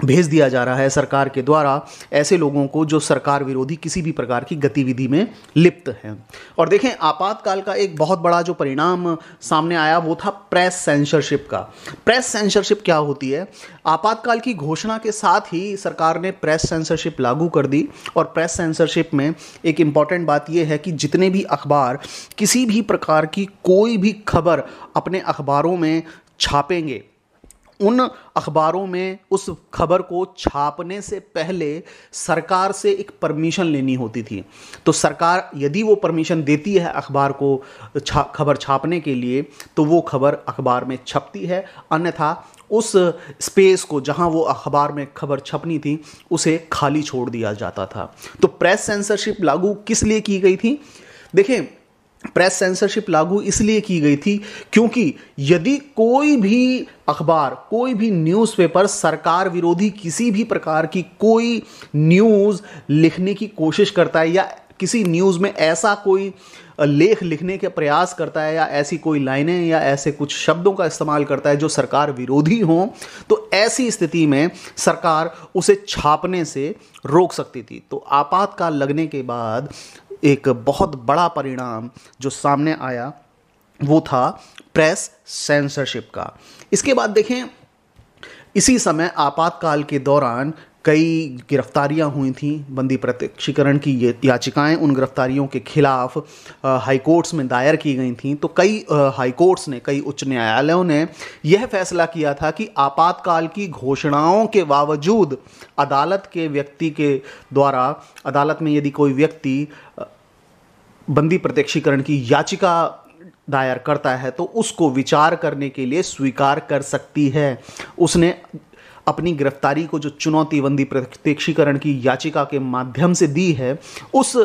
भेज दिया जा रहा है सरकार के द्वारा ऐसे लोगों को जो सरकार विरोधी किसी भी प्रकार की गतिविधि में लिप्त हैं और देखें आपातकाल का एक बहुत बड़ा जो परिणाम सामने आया वो था प्रेस सेंसरशिप का प्रेस सेंसरशिप क्या होती है आपातकाल की घोषणा के साथ ही सरकार ने प्रेस सेंसरशिप लागू कर दी और प्रेस सेंसरशिप में एक इम्पॉर्टेंट बात यह है कि जितने भी अखबार किसी भी प्रकार की कोई भी खबर अपने अखबारों में छापेंगे उन अखबारों में उस खबर को छापने से पहले सरकार से एक परमिशन लेनी होती थी तो सरकार यदि वो परमिशन देती है अखबार को छा खबर छापने के लिए तो वो खबर अखबार में छपती है अन्यथा उस स्पेस को जहां वो अखबार में खबर छपनी थी उसे खाली छोड़ दिया जाता था तो प्रेस सेंसरशिप लागू किस लिए की गई थी देखें प्रेस सेंसरशिप लागू इसलिए की गई थी क्योंकि यदि कोई भी अखबार कोई भी न्यूज़पेपर सरकार विरोधी किसी भी प्रकार की कोई न्यूज़ लिखने की कोशिश करता है या किसी न्यूज़ में ऐसा कोई लेख लिखने के प्रयास करता है या ऐसी कोई लाइनें या ऐसे कुछ शब्दों का इस्तेमाल करता है जो सरकार विरोधी हों तो ऐसी स्थिति में सरकार उसे छापने से रोक सकती थी तो आपातकाल लगने के बाद एक बहुत बड़ा परिणाम जो सामने आया वो था प्रेस सेंसरशिप का इसके बाद देखें इसी समय आपातकाल के दौरान कई गिरफ्तारियां हुई थी बंदी प्रत्यक्षीकरण की ये याचिकाएं उन गिरफ्तारियों के खिलाफ हाईकोर्ट्स में दायर की गई थी तो कई हाईकोर्ट्स ने कई उच्च न्यायालयों ने यह फैसला किया था कि आपातकाल की घोषणाओं के बावजूद अदालत के व्यक्ति के द्वारा अदालत में यदि कोई व्यक्ति बंदी प्रत्यक्षीकरण की याचिका दायर करता है तो उसको विचार करने के लिए स्वीकार कर सकती है उसने अपनी गिरफ्तारी को जो चुनौतीबंदी प्रत्यक्षीकरण की याचिका के माध्यम से दी है उस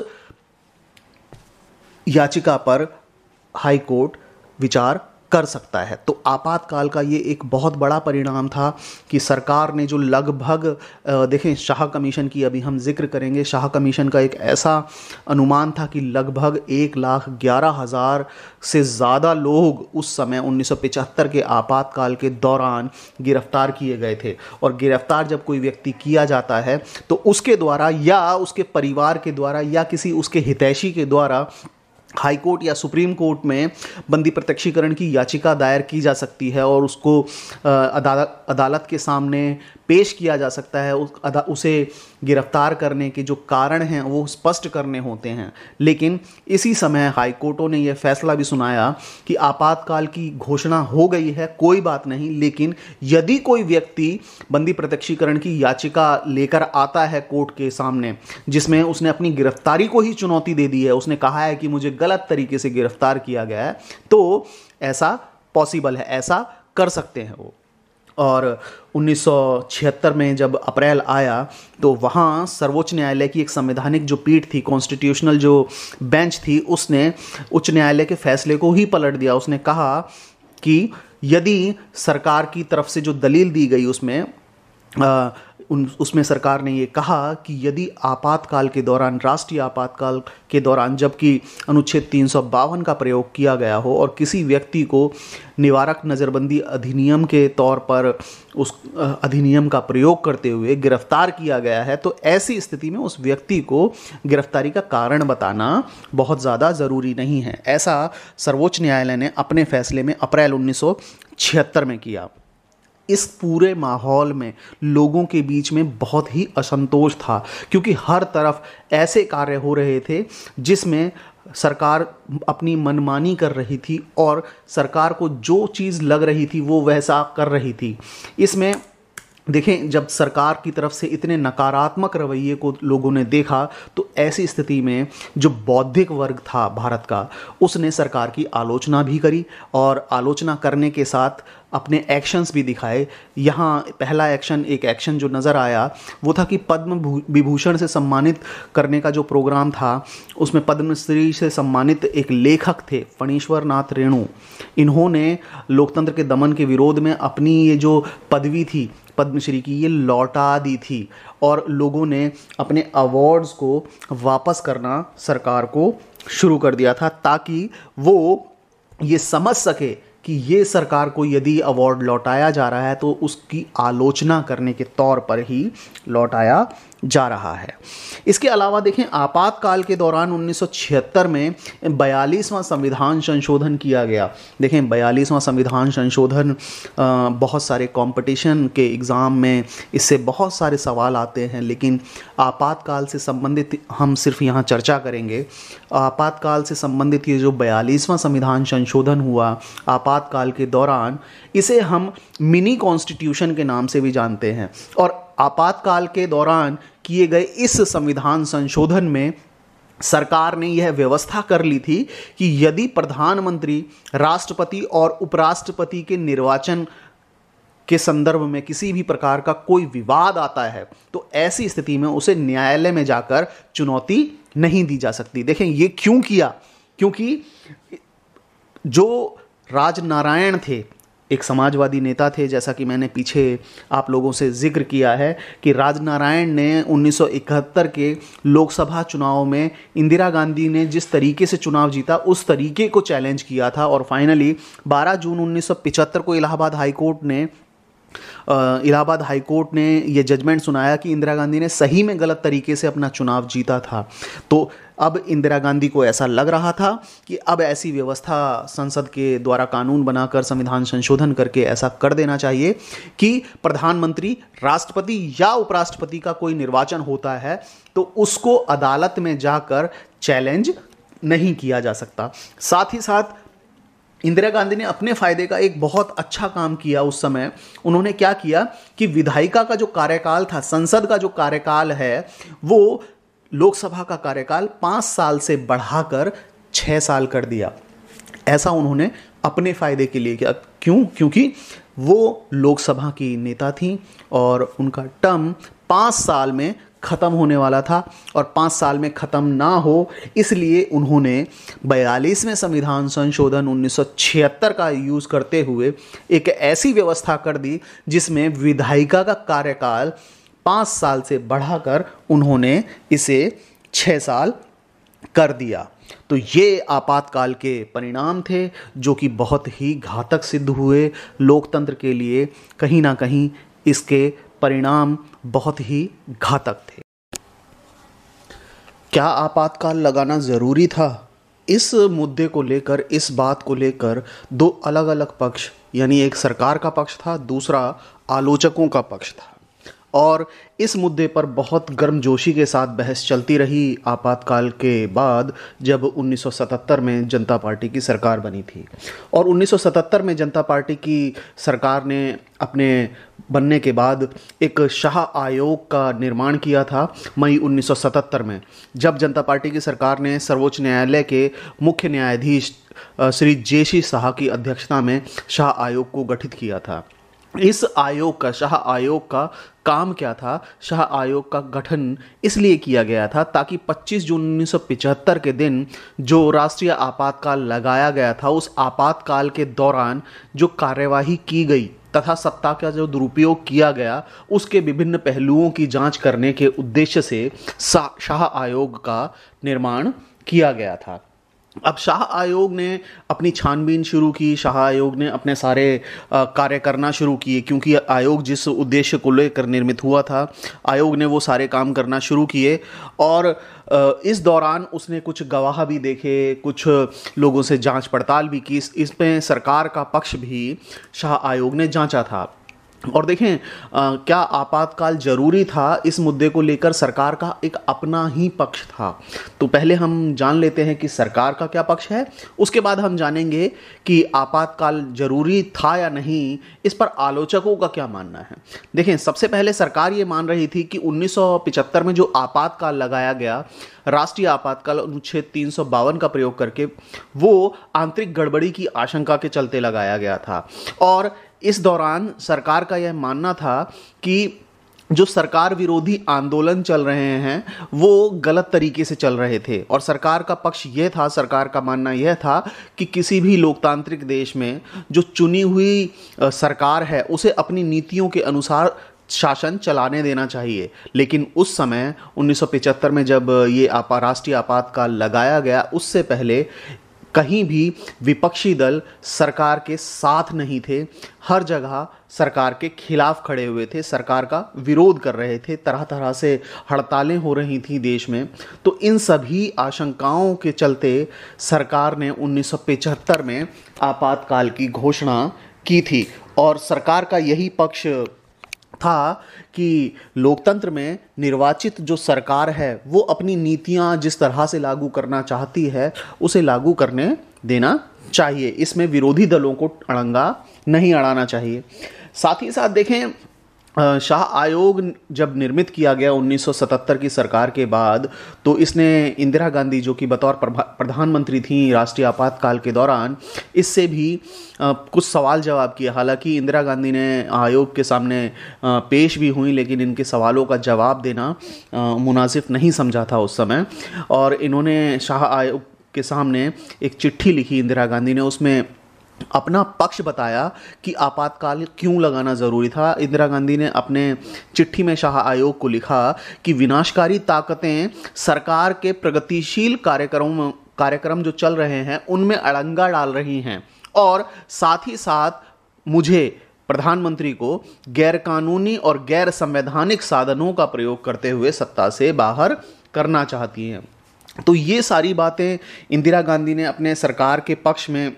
याचिका पर हाई कोर्ट विचार कर सकता है तो आपातकाल का ये एक बहुत बड़ा परिणाम था कि सरकार ने जो लगभग देखें शाह कमीशन की अभी हम जिक्र करेंगे शाह कमीशन का एक ऐसा अनुमान था कि लगभग एक लाख ग्यारह हज़ार से ज़्यादा लोग उस समय 1975 के आपातकाल के दौरान गिरफ्तार किए गए थे और गिरफ्तार जब कोई व्यक्ति किया जाता है तो उसके द्वारा या उसके परिवार के द्वारा या किसी उसके हितैषी के द्वारा हाई कोर्ट या सुप्रीम कोर्ट में बंदी प्रत्यक्षीकरण की याचिका दायर की जा सकती है और उसको अदालत अदालत के सामने पेश किया जा सकता है उस अदा उसे गिरफ्तार करने के जो कारण हैं वो स्पष्ट करने होते हैं लेकिन इसी समय हाईकोर्टों ने यह फैसला भी सुनाया कि आपातकाल की घोषणा हो गई है कोई बात नहीं लेकिन यदि कोई व्यक्ति बंदी प्रत्यक्षीकरण की याचिका लेकर आता है कोर्ट के सामने जिसमें उसने अपनी गिरफ्तारी को ही चुनौती दे दी है उसने कहा है कि मुझे गलत तरीके से गिरफ्तार किया गया है तो ऐसा पॉसिबल है ऐसा कर सकते हैं वो और 1976 में जब अप्रैल आया तो वहाँ सर्वोच्च न्यायालय की एक संवैधानिक जो पीठ थी कॉन्स्टिट्यूशनल जो बेंच थी उसने उच्च न्यायालय के फैसले को ही पलट दिया उसने कहा कि यदि सरकार की तरफ से जो दलील दी गई उसमें उन उसमें सरकार ने ये कहा कि यदि आपातकाल के दौरान राष्ट्रीय आपातकाल के दौरान जबकि अनुच्छेद तीन का प्रयोग किया गया हो और किसी व्यक्ति को निवारक नज़रबंदी अधिनियम के तौर पर उस अधिनियम का प्रयोग करते हुए गिरफ्तार किया गया है तो ऐसी स्थिति में उस व्यक्ति को गिरफ्तारी का कारण बताना बहुत ज़्यादा ज़रूरी नहीं है ऐसा सर्वोच्च न्यायालय ने अपने फैसले में अप्रैल उन्नीस में किया इस पूरे माहौल में लोगों के बीच में बहुत ही असंतोष था क्योंकि हर तरफ ऐसे कार्य हो रहे थे जिसमें सरकार अपनी मनमानी कर रही थी और सरकार को जो चीज़ लग रही थी वो वैसा कर रही थी इसमें देखें जब सरकार की तरफ से इतने नकारात्मक रवैये को लोगों ने देखा तो ऐसी स्थिति में जो बौद्धिक वर्ग था भारत का उसने सरकार की आलोचना भी करी और आलोचना करने के साथ अपने एक्शंस भी दिखाए यहाँ पहला एक्शन एक एक्शन जो नज़र आया वो था कि पद्म विभूषण से सम्मानित करने का जो प्रोग्राम था उसमें पद्मश्री से सम्मानित एक लेखक थे फणीश्वर नाथ रेणु इन्होंने लोकतंत्र के दमन के विरोध में अपनी ये जो पदवी थी पद्मश्री की ये लौटा दी थी और लोगों ने अपने अवार्ड्स को वापस करना सरकार को शुरू कर दिया था ताकि वो ये समझ सके कि ये सरकार को यदि अवार्ड लौटाया जा रहा है तो उसकी आलोचना करने के तौर पर ही लौटाया जा रहा है इसके अलावा देखें आपातकाल के दौरान 1976 में बयालीसवां संविधान संशोधन किया गया देखें बयालीसवां संविधान संशोधन बहुत सारे कंपटीशन के एग्ज़ाम में इससे बहुत सारे सवाल आते हैं लेकिन आपातकाल से संबंधित हम सिर्फ यहाँ चर्चा करेंगे आपातकाल से संबंधित ये जो बयालीसवां संविधान संशोधन हुआ आपातकाल के दौरान इसे हम मिनी कॉन्स्टिट्यूशन के नाम से भी जानते हैं और आपातकाल के दौरान किए गए इस संविधान संशोधन में सरकार ने यह व्यवस्था कर ली थी कि यदि प्रधानमंत्री राष्ट्रपति और उपराष्ट्रपति के निर्वाचन के संदर्भ में किसी भी प्रकार का कोई विवाद आता है तो ऐसी स्थिति में उसे न्यायालय में जाकर चुनौती नहीं दी जा सकती देखें ये क्यों किया क्योंकि जो राजनारायण थे एक समाजवादी नेता थे जैसा कि मैंने पीछे आप लोगों से जिक्र किया है कि राजनारायण ने 1971 के लोकसभा चुनाव में इंदिरा गांधी ने जिस तरीके से चुनाव जीता उस तरीके को चैलेंज किया था और फाइनली 12 जून 1975 को इलाहाबाद हाईकोर्ट ने इलाहाबाद हाईकोर्ट ने यह जजमेंट सुनाया कि इंदिरा गांधी ने सही में गलत तरीके से अपना चुनाव जीता था तो अब इंदिरा गांधी को ऐसा लग रहा था कि अब ऐसी व्यवस्था संसद के द्वारा कानून बनाकर संविधान संशोधन करके ऐसा कर देना चाहिए कि प्रधानमंत्री राष्ट्रपति या उपराष्ट्रपति का कोई निर्वाचन होता है तो उसको अदालत में जाकर चैलेंज नहीं किया जा सकता साथ ही साथ इंदिरा गांधी ने अपने फायदे का एक बहुत अच्छा काम किया उस समय उन्होंने क्या किया कि विधायिका का जो कार्यकाल था संसद का जो कार्यकाल है वो लोकसभा का कार्यकाल पाँच साल से बढ़ाकर छः साल कर दिया ऐसा उन्होंने अपने फ़ायदे के लिए किया क्यों क्योंकि वो लोकसभा की नेता थी और उनका टर्म पाँच साल में ख़त्म होने वाला था और पाँच साल में ख़त्म ना हो इसलिए उन्होंने बयालीसवें संविधान संशोधन 1976 का यूज़ करते हुए एक ऐसी व्यवस्था कर दी जिसमें विधायिका का कार्यकाल पाँच साल से बढ़ाकर उन्होंने इसे छः साल कर दिया तो ये आपातकाल के परिणाम थे जो कि बहुत ही घातक सिद्ध हुए लोकतंत्र के लिए कहीं ना कहीं इसके परिणाम बहुत ही घातक थे क्या आपातकाल लगाना ज़रूरी था इस मुद्दे को लेकर इस बात को लेकर दो अलग अलग पक्ष यानी एक सरकार का पक्ष था दूसरा आलोचकों का पक्ष था और इस मुद्दे पर बहुत गर्मजोशी के साथ बहस चलती रही आपातकाल के बाद जब 1977 में जनता पार्टी की सरकार बनी थी और 1977 में जनता पार्टी की सरकार ने अपने बनने के बाद एक शाह आयोग का निर्माण किया था मई 1977 में जब जनता पार्टी की सरकार ने सर्वोच्च न्यायालय के मुख्य न्यायाधीश श्री जेशी शाह की अध्यक्षता में शाह आयोग को गठित किया था इस आयोग का शाह आयोग का काम क्या था शाह आयोग का गठन इसलिए किया गया था ताकि 25 जून उन्नीस के दिन जो राष्ट्रीय आपातकाल लगाया गया था उस आपातकाल के दौरान जो कार्यवाही की गई तथा सत्ता का जो दुरुपयोग किया गया उसके विभिन्न पहलुओं की जांच करने के उद्देश्य से शाह आयोग का निर्माण किया गया था अब शाह आयोग ने अपनी छानबीन शुरू की शाह आयोग ने अपने सारे कार्य करना शुरू किए क्योंकि आयोग जिस उद्देश्य को लेकर निर्मित हुआ था आयोग ने वो सारे काम करना शुरू किए और इस दौरान उसने कुछ गवाह भी देखे कुछ लोगों से जांच पड़ताल भी की इसमें सरकार का पक्ष भी शाह आयोग ने जांचा था और देखें आ, क्या आपातकाल जरूरी था इस मुद्दे को लेकर सरकार का एक अपना ही पक्ष था तो पहले हम जान लेते हैं कि सरकार का क्या पक्ष है उसके बाद हम जानेंगे कि आपातकाल जरूरी था या नहीं इस पर आलोचकों का क्या मानना है देखें सबसे पहले सरकार ये मान रही थी कि 1975 में जो आपातकाल लगाया गया राष्ट्रीय आपातकाल अनुच्छेद तीन का प्रयोग करके वो आंतरिक गड़बड़ी की आशंका के चलते लगाया गया था और इस दौरान सरकार का यह मानना था कि जो सरकार विरोधी आंदोलन चल रहे हैं वो गलत तरीके से चल रहे थे और सरकार का पक्ष यह था सरकार का मानना यह था कि किसी भी लोकतांत्रिक देश में जो चुनी हुई सरकार है उसे अपनी नीतियों के अनुसार शासन चलाने देना चाहिए लेकिन उस समय 1975 में जब ये आपा राष्ट्रीय आपातकाल लगाया गया उससे पहले कहीं भी विपक्षी दल सरकार के साथ नहीं थे हर जगह सरकार के खिलाफ खड़े हुए थे सरकार का विरोध कर रहे थे तरह तरह से हड़तालें हो रही थी देश में तो इन सभी आशंकाओं के चलते सरकार ने उन्नीस में आपातकाल की घोषणा की थी और सरकार का यही पक्ष था कि लोकतंत्र में निर्वाचित जो सरकार है वो अपनी नीतियाँ जिस तरह से लागू करना चाहती है उसे लागू करने देना चाहिए इसमें विरोधी दलों को अड़ंगा नहीं अड़ाना चाहिए साथ ही साथ देखें शाह आयोग जब निर्मित किया गया 1977 की सरकार के बाद तो इसने इंदिरा गांधी जो कि बतौर प्रधानमंत्री थी राष्ट्रीय आपातकाल के दौरान इससे भी कुछ सवाल जवाब किए हालांकि इंदिरा गांधी ने आयोग के सामने पेश भी हुई लेकिन इनके सवालों का जवाब देना मुनासिब नहीं समझा था उस समय और इन्होंने शाह आयोग के सामने एक चिट्ठी लिखी इंदिरा गांधी ने उसमें अपना पक्ष बताया कि आपातकाल क्यों लगाना ज़रूरी था इंदिरा गांधी ने अपने चिट्ठी में शाह आयोग को लिखा कि विनाशकारी ताकतें सरकार के प्रगतिशील कार्यक्रम कार्यक्रम जो चल रहे हैं उनमें अड़ंगा डाल रही हैं और साथ ही साथ मुझे प्रधानमंत्री को गैरकानूनी और गैर संवैधानिक साधनों का प्रयोग करते हुए सत्ता से बाहर करना चाहती हैं तो ये सारी बातें इंदिरा गांधी ने अपने सरकार के पक्ष में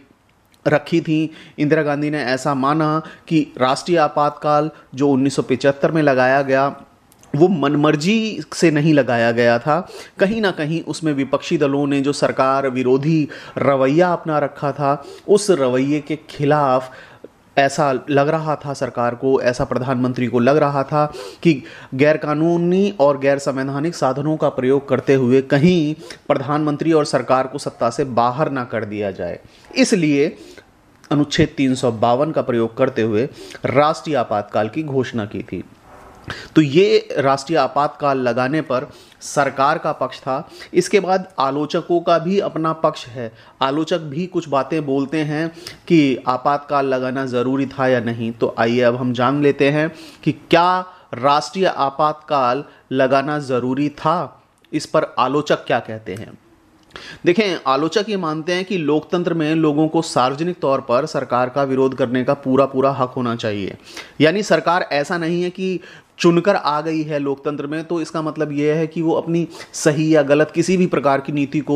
रखी थी इंदिरा गांधी ने ऐसा माना कि राष्ट्रीय आपातकाल जो 1975 में लगाया गया वो मनमर्जी से नहीं लगाया गया था कहीं ना कहीं उसमें विपक्षी दलों ने जो सरकार विरोधी रवैया अपना रखा था उस रवैये के खिलाफ ऐसा लग रहा था सरकार को ऐसा प्रधानमंत्री को लग रहा था कि गैरकानूनी और गैर संवैधानिक साधनों का प्रयोग करते हुए कहीं प्रधानमंत्री और सरकार को सत्ता से बाहर ना कर दिया जाए इसलिए अनुच्छेद तीन का प्रयोग करते हुए राष्ट्रीय आपातकाल की घोषणा की थी तो ये राष्ट्रीय आपातकाल लगाने पर सरकार का पक्ष था इसके बाद आलोचकों का भी अपना पक्ष है आलोचक भी कुछ बातें बोलते हैं कि आपातकाल लगाना ज़रूरी था या नहीं तो आइए अब हम जान लेते हैं कि क्या राष्ट्रीय आपातकाल लगाना ज़रूरी था इस पर आलोचक क्या कहते हैं देखें आलोचक ये मानते हैं कि लोकतंत्र में लोगों को सार्वजनिक तौर पर सरकार का विरोध करने का पूरा पूरा हक होना चाहिए यानी सरकार ऐसा नहीं है कि चुनकर आ गई है लोकतंत्र में तो इसका मतलब यह है कि वो अपनी सही या गलत किसी भी प्रकार की नीति को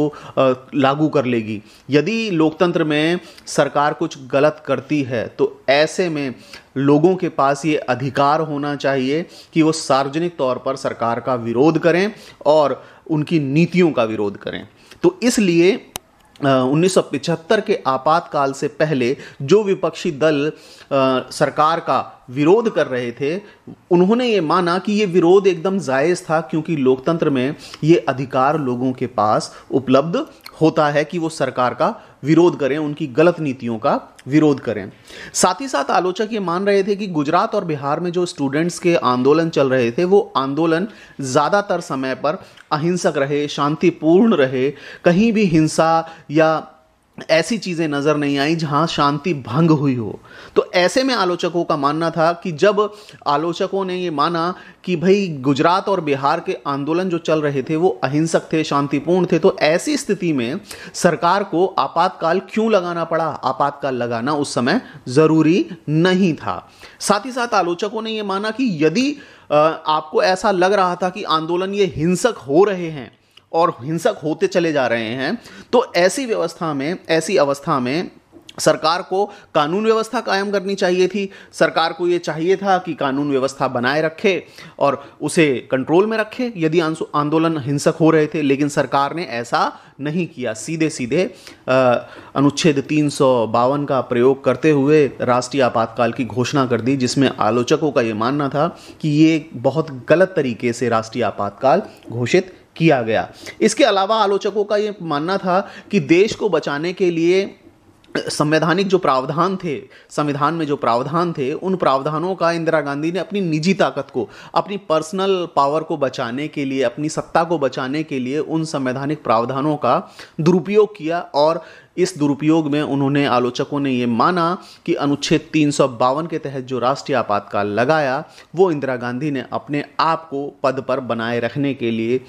लागू कर लेगी यदि लोकतंत्र में सरकार कुछ गलत करती है तो ऐसे में लोगों के पास ये अधिकार होना चाहिए कि वो सार्वजनिक तौर पर सरकार का विरोध करें और उनकी नीतियों का विरोध करें तो इसलिए उन्नीस के आपातकाल से पहले जो विपक्षी दल आ, सरकार का विरोध कर रहे थे उन्होंने ये माना कि ये विरोध एकदम जायज़ था क्योंकि लोकतंत्र में ये अधिकार लोगों के पास उपलब्ध होता है कि वो सरकार का विरोध करें उनकी गलत नीतियों का विरोध करें साथ ही साथ आलोचक ये मान रहे थे कि गुजरात और बिहार में जो स्टूडेंट्स के आंदोलन चल रहे थे वो आंदोलन ज़्यादातर समय पर अहिंसक रहे शांतिपूर्ण रहे कहीं भी हिंसा या ऐसी चीज़ें नज़र नहीं आई जहां शांति भंग हुई हो तो ऐसे में आलोचकों का मानना था कि जब आलोचकों ने ये माना कि भाई गुजरात और बिहार के आंदोलन जो चल रहे थे वो अहिंसक थे शांतिपूर्ण थे तो ऐसी स्थिति में सरकार को आपातकाल क्यों लगाना पड़ा आपातकाल लगाना उस समय ज़रूरी नहीं था साथ ही साथ आलोचकों ने यह माना कि यदि आपको ऐसा लग रहा था कि आंदोलन ये हिंसक हो रहे हैं और हिंसक होते चले जा रहे हैं तो ऐसी व्यवस्था में ऐसी अवस्था में सरकार को कानून व्यवस्था कायम करनी चाहिए थी सरकार को ये चाहिए था कि कानून व्यवस्था बनाए रखे और उसे कंट्रोल में रखे यदि आंदोलन हिंसक हो रहे थे लेकिन सरकार ने ऐसा नहीं किया सीधे सीधे अनुच्छेद तीन का प्रयोग करते हुए राष्ट्रीय आपातकाल की घोषणा कर दी जिसमें आलोचकों का ये मानना था कि ये बहुत गलत तरीके से राष्ट्रीय आपातकाल घोषित किया गया इसके अलावा आलोचकों का ये मानना था कि देश को बचाने के लिए संवैधानिक जो प्रावधान थे संविधान में जो प्रावधान थे उन प्रावधानों का इंदिरा गांधी ने अपनी निजी ताकत को अपनी पर्सनल पावर को बचाने के लिए अपनी सत्ता को बचाने के लिए उन संवैधानिक प्रावधानों का दुरुपयोग किया और इस दुरुपयोग में उन्होंने आलोचकों ने ये माना कि अनुच्छेद तीन के तहत जो राष्ट्रीय आपातकाल लगाया वो इंदिरा गांधी ने अपने आप को पद पर बनाए रखने के लिए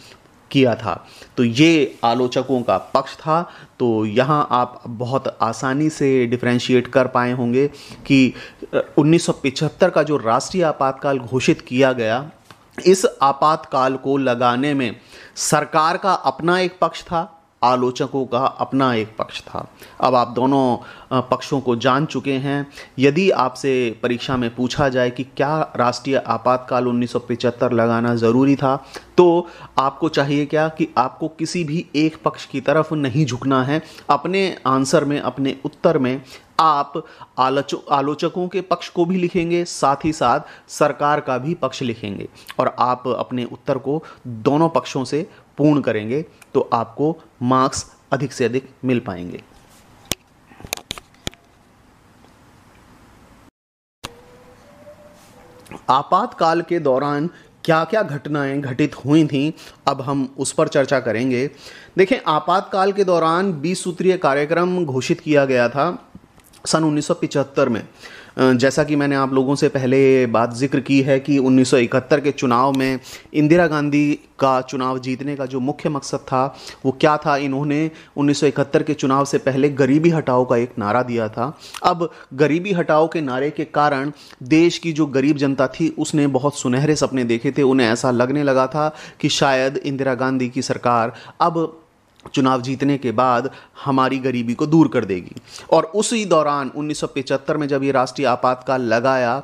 किया था तो ये आलोचकों का पक्ष था तो यहाँ आप बहुत आसानी से डिफ्रेंशिएट कर पाए होंगे कि 1975 का जो राष्ट्रीय आपातकाल घोषित किया गया इस आपातकाल को लगाने में सरकार का अपना एक पक्ष था आलोचकों का अपना एक पक्ष था अब आप दोनों पक्षों को जान चुके हैं यदि आपसे परीक्षा में पूछा जाए कि क्या राष्ट्रीय आपातकाल 1975 लगाना ज़रूरी था तो आपको चाहिए क्या कि आपको किसी भी एक पक्ष की तरफ नहीं झुकना है अपने आंसर में अपने उत्तर में आप आलोच आलोचकों के पक्ष को भी लिखेंगे साथ ही साथ सरकार का भी पक्ष लिखेंगे और आप अपने उत्तर को दोनों पक्षों से पूर्ण करेंगे तो आपको मार्क्स अधिक से अधिक मिल पाएंगे आपातकाल के दौरान क्या क्या घटनाएं घटित हुई थीं अब हम उस पर चर्चा करेंगे देखें आपातकाल के दौरान बीस सूत्रीय कार्यक्रम घोषित किया गया था सन 1975 में जैसा कि मैंने आप लोगों से पहले बात जिक्र की है कि 1971 के चुनाव में इंदिरा गांधी का चुनाव जीतने का जो मुख्य मकसद था वो क्या था इन्होंने 1971 के चुनाव से पहले गरीबी हटाओ का एक नारा दिया था अब गरीबी हटाओ के नारे के कारण देश की जो गरीब जनता थी उसने बहुत सुनहरे सपने देखे थे उन्हें ऐसा लगने लगा था कि शायद इंदिरा गांधी की सरकार अब चुनाव जीतने के बाद हमारी गरीबी को दूर कर देगी और उसी दौरान 1975 में जब ये राष्ट्रीय आपातकाल लगाया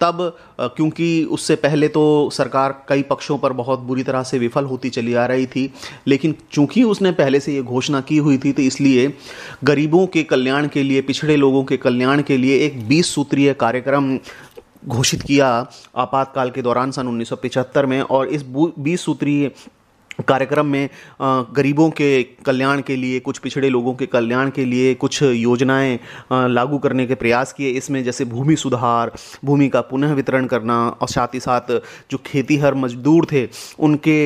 तब क्योंकि उससे पहले तो सरकार कई पक्षों पर बहुत बुरी तरह से विफल होती चली आ रही थी लेकिन चूंकि उसने पहले से ये घोषणा की हुई थी तो इसलिए गरीबों के कल्याण के लिए पिछड़े लोगों के कल्याण के लिए एक 20 सूत्रीय कार्यक्रम घोषित किया आपातकाल के दौरान सन 1975 में और इस बीस सूत्रीय कार्यक्रम में गरीबों के कल्याण के लिए कुछ पिछड़े लोगों के कल्याण के लिए कुछ योजनाएं लागू करने के प्रयास किए इसमें जैसे भूमि सुधार भूमि का पुनः वितरण करना और साथ ही साथ जो खेतीहर मजदूर थे उनके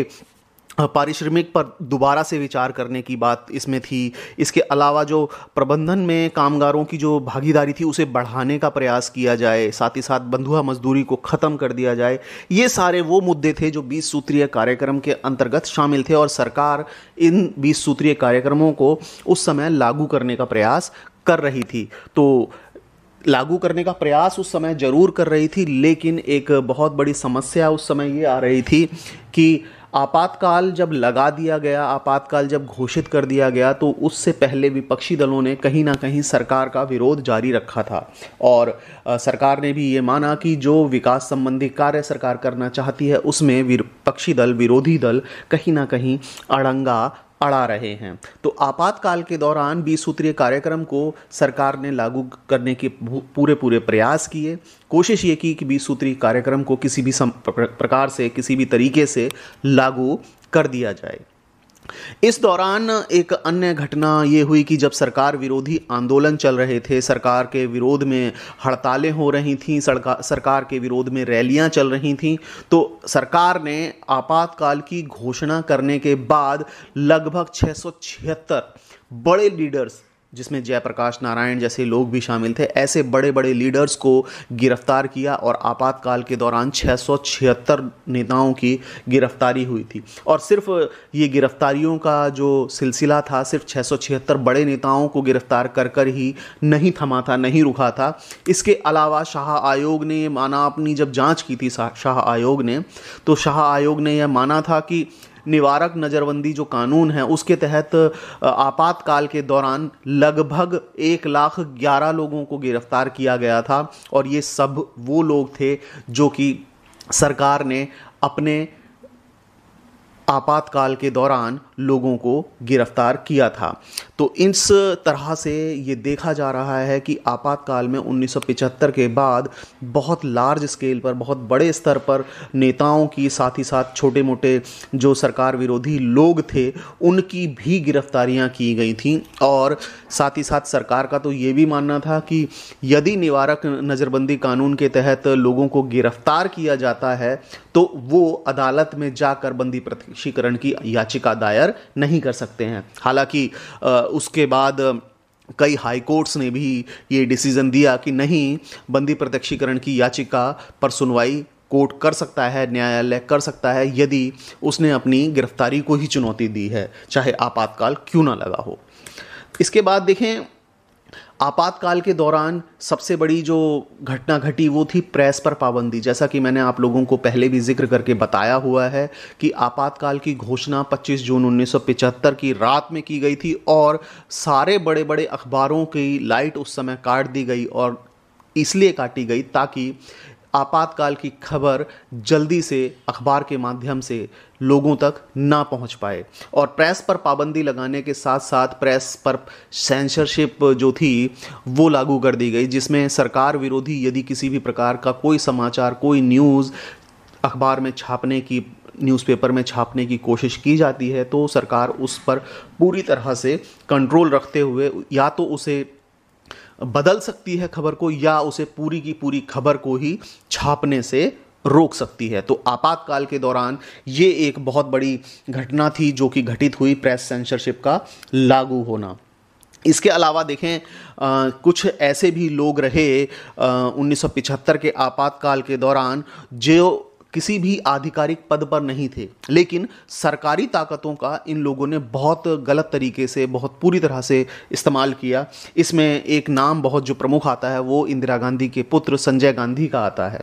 पारिश्रमिक पर दोबारा से विचार करने की बात इसमें थी इसके अलावा जो प्रबंधन में कामगारों की जो भागीदारी थी उसे बढ़ाने का प्रयास किया जाए साथ ही साथ बंधुआ मजदूरी को ख़त्म कर दिया जाए ये सारे वो मुद्दे थे जो 20 सूत्रीय कार्यक्रम के अंतर्गत शामिल थे और सरकार इन 20 सूत्रीय कार्यक्रमों को उस समय लागू करने का प्रयास कर रही थी तो लागू करने का प्रयास उस समय ज़रूर कर रही थी लेकिन एक बहुत बड़ी समस्या उस समय ये आ रही थी कि आपातकाल जब लगा दिया गया आपातकाल जब घोषित कर दिया गया तो उससे पहले विपक्षी दलों ने कहीं ना कहीं सरकार का विरोध जारी रखा था और सरकार ने भी ये माना कि जो विकास संबंधी कार्य सरकार करना चाहती है उसमें विपक्षी दल विरोधी दल कहीं ना कहीं अड़ंगा अड़ा रहे हैं तो आपातकाल के दौरान बीस सूत्रीय कार्यक्रम को सरकार ने लागू करने के पूरे पूरे प्रयास किए कोशिश ये की कि बीस सूत्रीय कार्यक्रम को किसी भी प्रकार से किसी भी तरीके से लागू कर दिया जाए इस दौरान एक अन्य घटना ये हुई कि जब सरकार विरोधी आंदोलन चल रहे थे सरकार के विरोध में हड़तालें हो रही थी सरकार के विरोध में रैलियां चल रही थी तो सरकार ने आपातकाल की घोषणा करने के बाद लगभग छः बड़े लीडर्स जिसमें जयप्रकाश नारायण जैसे लोग भी शामिल थे ऐसे बड़े बड़े लीडर्स को गिरफ्तार किया और आपातकाल के दौरान 676 नेताओं की गिरफ्तारी हुई थी और सिर्फ ये गिरफ्तारियों का जो सिलसिला था सिर्फ 676 बड़े नेताओं को गिरफ्तार कर कर ही नहीं थमा था नहीं रुका था इसके अलावा शाह आयोग ने माना अपनी जब जाँच की थी शाह आयोग ने तो शाह आयोग ने यह माना था कि निवारक नज़रबंदी जो कानून है उसके तहत आपातकाल के दौरान लगभग एक लाख ग्यारह लोगों को गिरफ्तार किया गया था और ये सब वो लोग थे जो कि सरकार ने अपने आपातकाल के दौरान लोगों को गिरफ्तार किया था तो इस तरह से ये देखा जा रहा है कि आपातकाल में 1975 के बाद बहुत लार्ज स्केल पर बहुत बड़े स्तर पर नेताओं की साथ ही साथ छोटे मोटे जो सरकार विरोधी लोग थे उनकी भी गिरफ्तारियां की गई थी और साथ ही साथ सरकार का तो ये भी मानना था कि यदि निवारक नज़रबंदी कानून के तहत लोगों को गिरफ्तार किया जाता है तो वो अदालत में जाकर बंदी प्रतिक्षीकरण की याचिका दायर अंदर नहीं कर सकते हैं हालांकि उसके बाद कई हाई कोर्ट्स ने भी ये डिसीज़न दिया कि नहीं बंदी प्रत्यक्षीकरण की याचिका पर सुनवाई कोर्ट कर सकता है न्यायालय कर सकता है यदि उसने अपनी गिरफ्तारी को ही चुनौती दी है चाहे आपातकाल क्यों ना लगा हो इसके बाद देखें आपातकाल के दौरान सबसे बड़ी जो घटना घटी वो थी प्रेस पर पाबंदी जैसा कि मैंने आप लोगों को पहले भी जिक्र करके बताया हुआ है कि आपातकाल की घोषणा 25 जून 1975 की रात में की गई थी और सारे बड़े बड़े अखबारों की लाइट उस समय काट दी गई और इसलिए काटी गई ताकि आपातकाल की खबर जल्दी से अखबार के माध्यम से लोगों तक ना पहुंच पाए और प्रेस पर पाबंदी लगाने के साथ साथ प्रेस पर सेंसरशिप जो थी वो लागू कर दी गई जिसमें सरकार विरोधी यदि किसी भी प्रकार का कोई समाचार कोई न्यूज़ अखबार में छापने की न्यूज़पेपर में छापने की कोशिश की जाती है तो सरकार उस पर पूरी तरह से कंट्रोल रखते हुए या तो उसे बदल सकती है खबर को या उसे पूरी की पूरी खबर को ही छापने से रोक सकती है तो आपातकाल के दौरान ये एक बहुत बड़ी घटना थी जो कि घटित हुई प्रेस सेंसरशिप का लागू होना इसके अलावा देखें आ, कुछ ऐसे भी लोग रहे उन्नीस के आपातकाल के दौरान जो किसी भी आधिकारिक पद पर नहीं थे लेकिन सरकारी ताकतों का इन लोगों ने बहुत गलत तरीके से बहुत पूरी तरह से इस्तेमाल किया इसमें एक नाम बहुत जो प्रमुख आता है वो इंदिरा गांधी के पुत्र संजय गांधी का आता है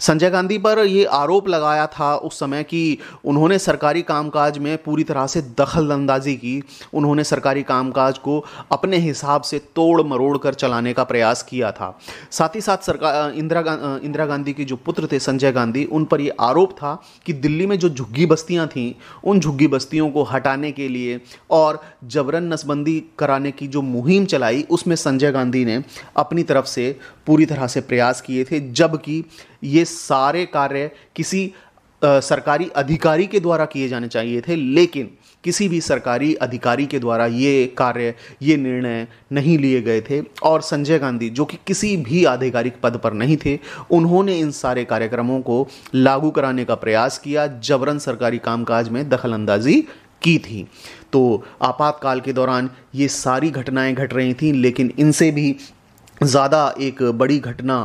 संजय गांधी पर ये आरोप लगाया था उस समय कि उन्होंने सरकारी कामकाज में पूरी तरह से दखल अंदाजी की उन्होंने सरकारी कामकाज को अपने हिसाब से तोड़ मरोड़ कर चलाने का प्रयास किया था साथ ही साथ सरकार इंदिरा इंदिरा गांधी के जो पुत्र थे संजय गांधी उन पर ये आरोप था कि दिल्ली में जो झुग्गी बस्तियां थीं उन झुग्गी बस्तियों को हटाने के लिए और जबरन नसबंदी कराने की जो मुहिम चलाई उसमें संजय गांधी ने अपनी तरफ से पूरी तरह से प्रयास किए थे जबकि ये सारे कार्य किसी आ, सरकारी अधिकारी के द्वारा किए जाने चाहिए थे लेकिन किसी भी सरकारी अधिकारी के द्वारा ये कार्य ये निर्णय नहीं लिए गए थे और संजय गांधी जो कि किसी भी आधिकारिक पद पर नहीं थे उन्होंने इन सारे कार्यक्रमों को लागू कराने का प्रयास किया जबरन सरकारी कामकाज में दखलंदाजी की थी तो आपातकाल के दौरान ये सारी घटनाएं घट रही थी लेकिन इनसे भी ज़्यादा एक बड़ी घटना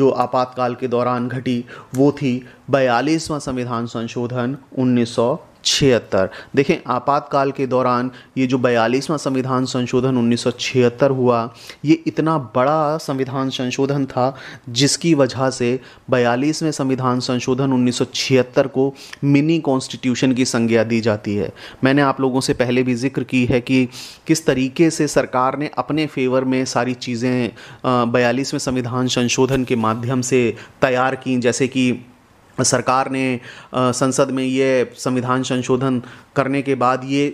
जो आपातकाल के दौरान घटी वो थी बयालीसवां संविधान संशोधन उन्नीस छिहत्तर देखें आपातकाल के दौरान ये जो बयालीसवां संविधान संशोधन 1976 हुआ ये इतना बड़ा संविधान संशोधन था जिसकी वजह से बयालीसवें संविधान संशोधन 1976 को मिनी कॉन्स्टिट्यूशन की संज्ञा दी जाती है मैंने आप लोगों से पहले भी जिक्र की है कि किस तरीके से सरकार ने अपने फेवर में सारी चीज़ें बयालीसवें संविधान संशोधन के माध्यम से तैयार की जैसे कि सरकार ने संसद में ये संविधान संशोधन करने के बाद ये